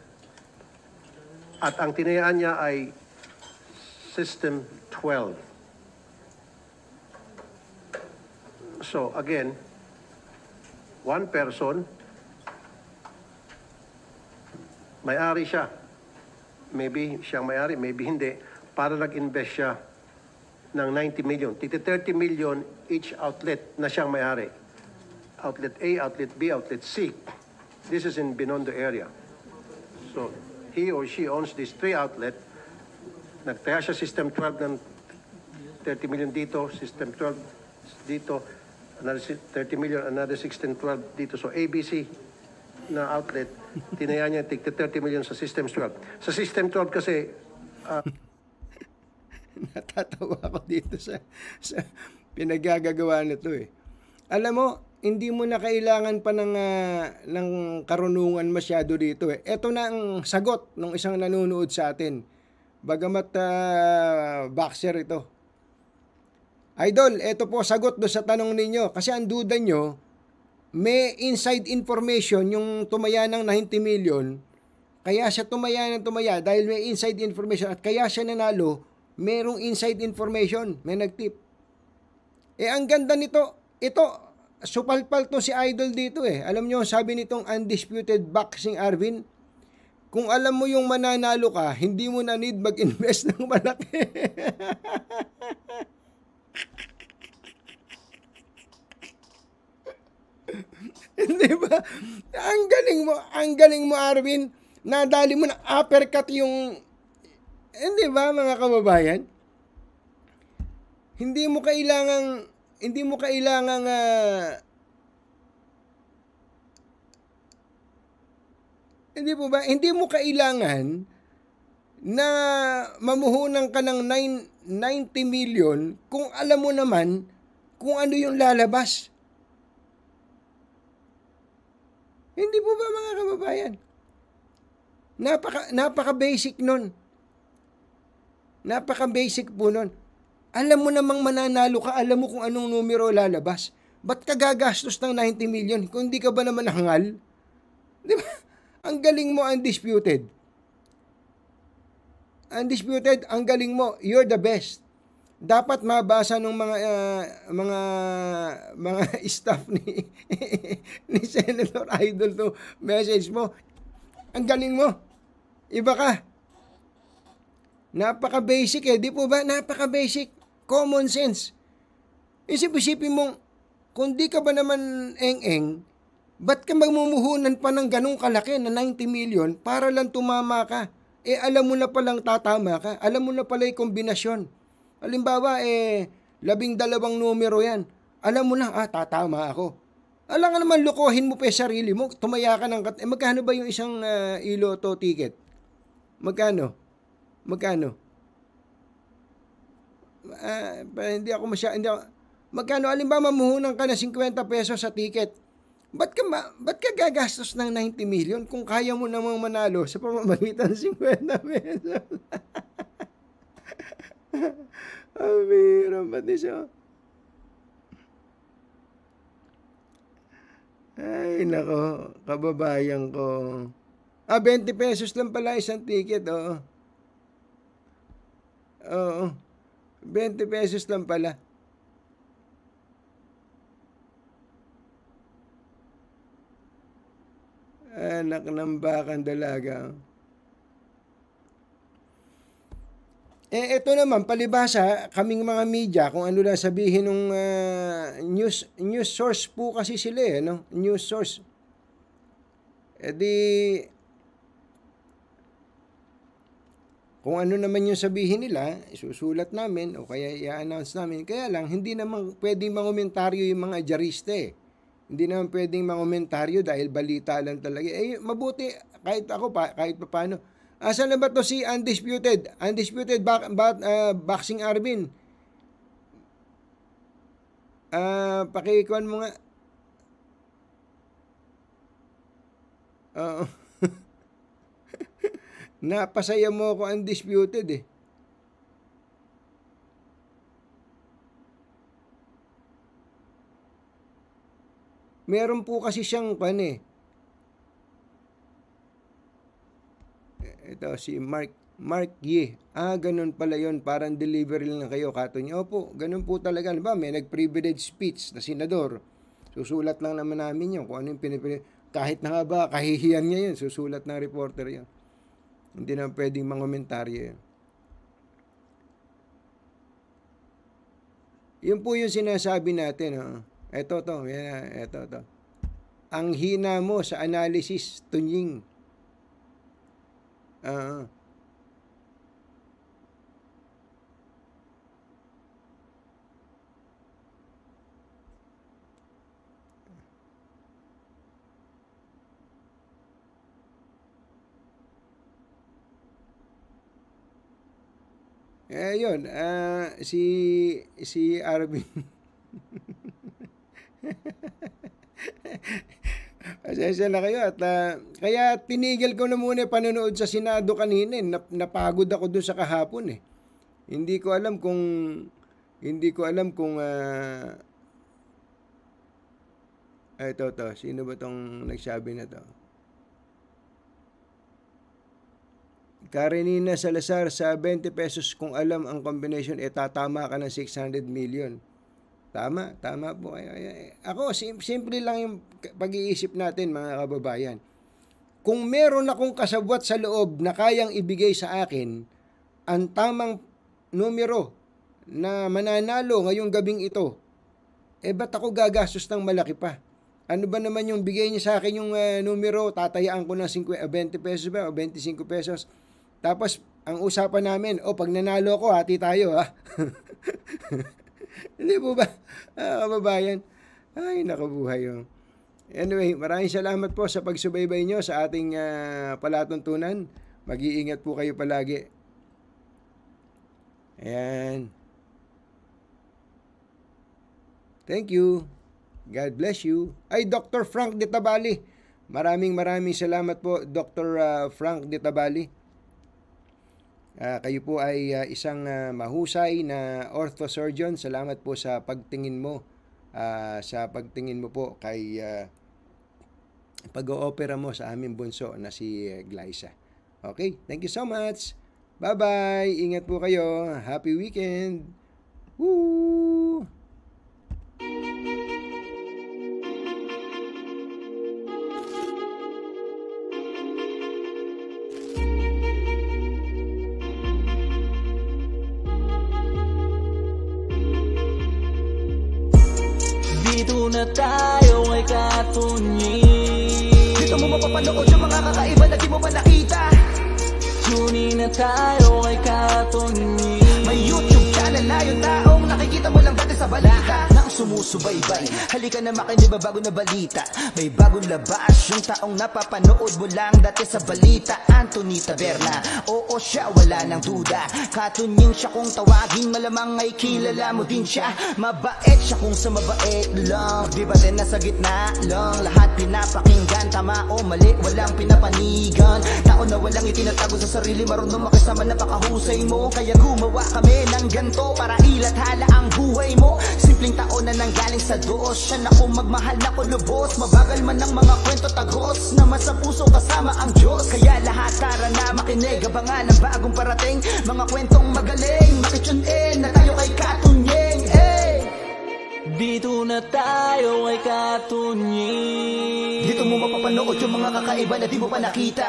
At ang tinayaan niya ay System 12. So again, one person, may-ari siya. Maybe siyang may-ari, maybe hindi. Para nag-invest siya ng 90 million. Titi 30 million each outlet na siyang may-ari. Outlet A, outlet B, outlet C. This is in Binondo area. So, he or she owns this three outlet. Nagtaya siya system 12 ng 30 million dito, system 12 dito, another 30 million, another 16, 12 dito. So ABC na outlet, tinaya niya tig 30 million sa system 12. Sa system 12 kasi... Uh, Natatawa ako dito sa, sa pinagagagawa nito eh. Alam mo, hindi mo na kailangan pa ng, uh, ng karunungan masyado dito eh. Ito na ang sagot ng isang nanonood sa atin. Bagamat uh, boxer ito. Idol, ito po sagot do sa tanong ninyo. Kasi ang duda nyo, may inside information yung tumaya ng 90 million. Kaya siya tumaya ng tumaya dahil may inside information at kaya siya nanalo, merong inside information, may nagtip. Eh ang ganda nito, ito supalpal to si Idol dito eh. Alam nyo, sabi nitong undisputed boxing Arvin, kung alam mo yung mananalo ka, hindi mo na need mag-invest ng malaki. hindi ba? Ang galing mo, ang galing mo Arvin. Nadali mo na uppercut yung hindi ba mga kababayan? Hindi mo kailangang hindi mo kailangang uh, hindi po ba hindi mo kailangan na mamuhunan ka ng 9, 90 million kung alam mo naman kung ano yung lalabas. Hindi po ba mga kababayan? Napaka, napaka basic nun. Napaka basic po nun. Alam mo namang mananalo ka, alam mo kung anong numero lalabas. Ba't ka gagastos ng 90 million kung hindi ka ba naman hangal? Di ba? Ang galing mo, undisputed. Undisputed, ang galing mo. You're the best. Dapat mabasa ng mga uh, mga mga staff ni ni Senator Idol to message mo. Ang galing mo. Iba ka. Napaka-basic eh. Di po ba? Napaka-basic. Common sense. Isip-isipin mong, kung di ka ba naman eng-eng, ba't ka magmumuhunan pa ng ganong kalaki na 90 million para lang tumama ka? Eh alam mo na palang tatama ka, alam mo na pala yung kombinasyon. Halimbawa, eh, labing dalawang numero yan. Alam mo na, ah, tatama ako. Alam nga naman, lukohin mo pa yung sarili mo. Tumaya ka ng... Eh, magkano ba yung isang uh, ah, iloto ticket? Magkano? Magkano? uh, hindi ako masyado, hindi ako, magkano, alimbawa mamuhunan ka na 50 pesos sa ticket, ba't ka, ma, ba't ka gagastos ng 90 million kung kaya mo namang manalo sa pamamagitan ng 50 pesos? Ang hirap, pati siya. Ay, nako, kababayan ko. Ah, 20 pesos lang pala isang ticket, oo. Oh. Oo. Oh. 20 pesos lang pala. Anak ng bakang dalaga. Eh, ito naman, palibasa, kaming mga media, kung ano lang sabihin ng uh, ah, news, news source po kasi sila eh, no? News source. Eh di, Kung ano naman yung sabihin nila, isusulat namin o kaya i-announce namin. Kaya lang, hindi naman pwedeng mangomentaryo yung mga jariste. Hindi naman pwedeng mangomentaryo dahil balita lang talaga. Eh, mabuti, kahit ako pa, kahit pa paano. Asan na ba to si Undisputed? Undisputed ba, ba, uh, Boxing Arvin? Uh, ah, pakikuan mo nga. Oo. Uh, Napasaya mo ako undisputed eh. Meron po kasi siyang pan eh. Ito e, si Mark Mark Ye. Ah, ganun pala yon Parang delivery lang kayo. Kato niyo. opo, ganun po talaga. Diba, may nag privileged speech na senador. Susulat lang naman namin yun. Kung ano yung pinipili. Kahit na nga ba, kahihiyan niya yun. Susulat ng reporter yun. Hindi na pwedeng mangomentaryo. Yun po yung sinasabi natin. Oh. Ito to, yan, ito to. Ang hina mo sa analysis, tunying. Ah, uh, Eh, yun. Uh, si, si Arvin. Pasensya na kayo at uh, kaya tinigil ko na muna panonood sa Senado kanina eh. Nap- napagod ako dun sa kahapon eh. Hindi ko alam kung hindi ko alam kung uh, ito to, sino ba tong nagsabi na to? Karenina Salazar, sa 20 pesos kung alam ang combination, eh tatama ka ng 600 million. Tama, tama po. Ako, sim- simple lang yung pag-iisip natin mga kababayan. Kung meron akong kasabwat sa loob na kayang ibigay sa akin, ang tamang numero na mananalo ngayong gabing ito, eh ba't ako gagastos ng malaki pa? Ano ba naman yung bigay niya sa akin yung uh, numero, tatayaan ko ng 50, 20 ah, pesos ba o 25 pesos? Tapos, ang usapan namin, oh, pag nanalo ko, hati tayo, ha? Hindi po ba, ah, kababayan? Ay, nakabuhay yun. Oh. Anyway, maraming salamat po sa pagsubaybay nyo sa ating uh, ah, palatuntunan. Mag-iingat po kayo palagi. Ayan. Thank you. God bless you. Ay, Dr. Frank Ditabali. Maraming maraming salamat po, Dr. Ah, Frank Ditabali. Tabali. Ah, kayo po ay uh, isang uh, mahusay na orthosurgeon. Salamat po sa pagtingin mo uh, sa pagtingin mo po kay uh, pag-oopera mo sa aming bunso na si eh, Glyza. Okay, thank you so much. Bye-bye. Ingat po kayo. Happy weekend. Woo! na tayo ay katunyi Dito mo mapapanood yung mga kakaiba na di mo pa nakita Tunay na tayo ay katunyi May YouTube channel na yung taong nakikita mo lang dati sa balita sumusubaybay Halika na makinig bago na balita May bagong labas Yung taong napapanood mo lang dati sa balita Anthony Taberna Oo siya, wala nang duda Katunying siya kung tawagin Malamang ay kilala mo din siya Mabait siya kung sa mabait lang Di ba din nasa gitna lang Lahat pinapakinggan Tama o mali, walang pinapanigan Tao na walang itinatago sa sarili Marunong makisama, napakahusay mo Kaya gumawa kami ng ganto Para hala ang buhay mo Simpleng tao na na nanggaling sa doos Siya na kung magmahal na ko lubos Mabagal man ang mga kwento tagos Naman sa puso kasama ang Diyos Kaya lahat tara na makinig Abangan ang bagong parating Mga kwentong magaling Makitune in na tayo kay Katunying hey! Dito na tayo kay Katunying Dito mo mapapanood yung mga kakaiba na di mo pa nakita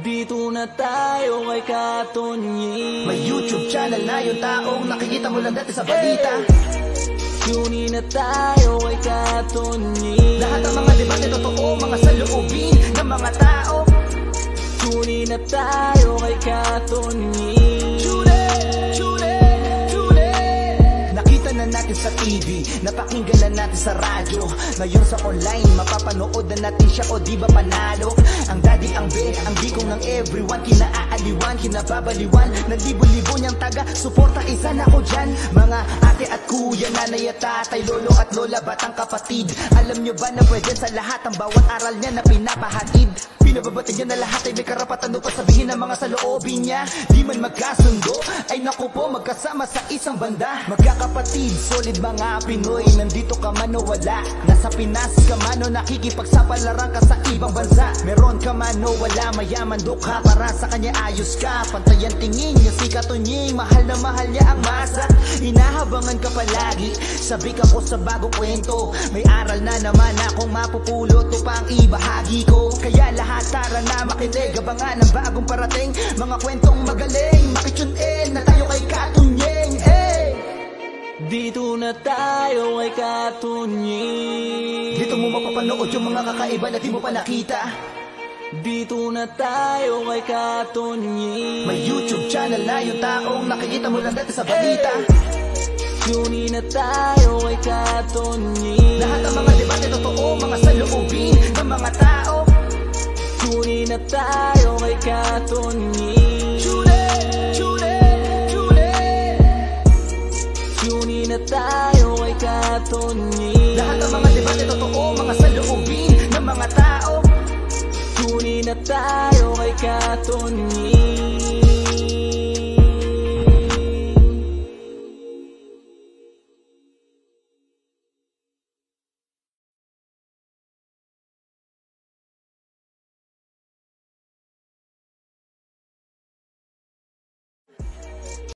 dito na tayo kay Katonyi May YouTube channel na yung taong nakikita mo lang dati sa balita hey! Tunay na tayo ay katunin Lahat ng mga demanda totoo Mga saloobin ng mga tao Tunay na tayo ay katunin sa TV Napakinggan na natin sa radyo Ngayon sa online, mapapanood na natin siya o di ba panalo Ang daddy, ang be, ang dikong ng everyone Kinaaaliwan, kinababaliwan Ng libo-libo niyang taga, suporta isa na ko dyan Mga ate at kuya, nanay at tatay, lolo at lola, batang kapatid Alam niyo ba na pwede sa lahat ang bawat aral niya na pinapahatid Pinababatid niya na lahat ay may karapatan upang sabihin ng mga sa loobin niya Di man magkasundo, ay naku po magkasama sa isang banda Magkakapatid, solid kapatid mga Pinoy Nandito ka man o wala Nasa Pinas ka man o nakikipagsapalaran ka sa ibang bansa Meron ka man o wala mayaman dukha Para sa kanya ayos ka Pantayan tingin niya si katunying Mahal na mahal niya ang masa Inahabangan ka palagi Sabi ka ko sa bagong kwento May aral na naman akong mapupulot O pang ibahagi ko Kaya lahat tara na makinig Abangan ang bagong parating Mga kwentong magaling Makitune in dito na tayo ay katunyin Dito mo mapapanood yung mga kakaiba na di mo pa nakita dito na tayo ay Katonyi May YouTube channel na yung taong nakikita mo lang dati sa balita hey! Tune na tayo kay Katonyi Lahat ng mga debate totoo, mga saloobin ng mga tao Tune na tayo kay Katonyi tayo ay katunin Lahat ng mga debate totoo, mga saloobin ng mga tao Kunin na tayo ay katunin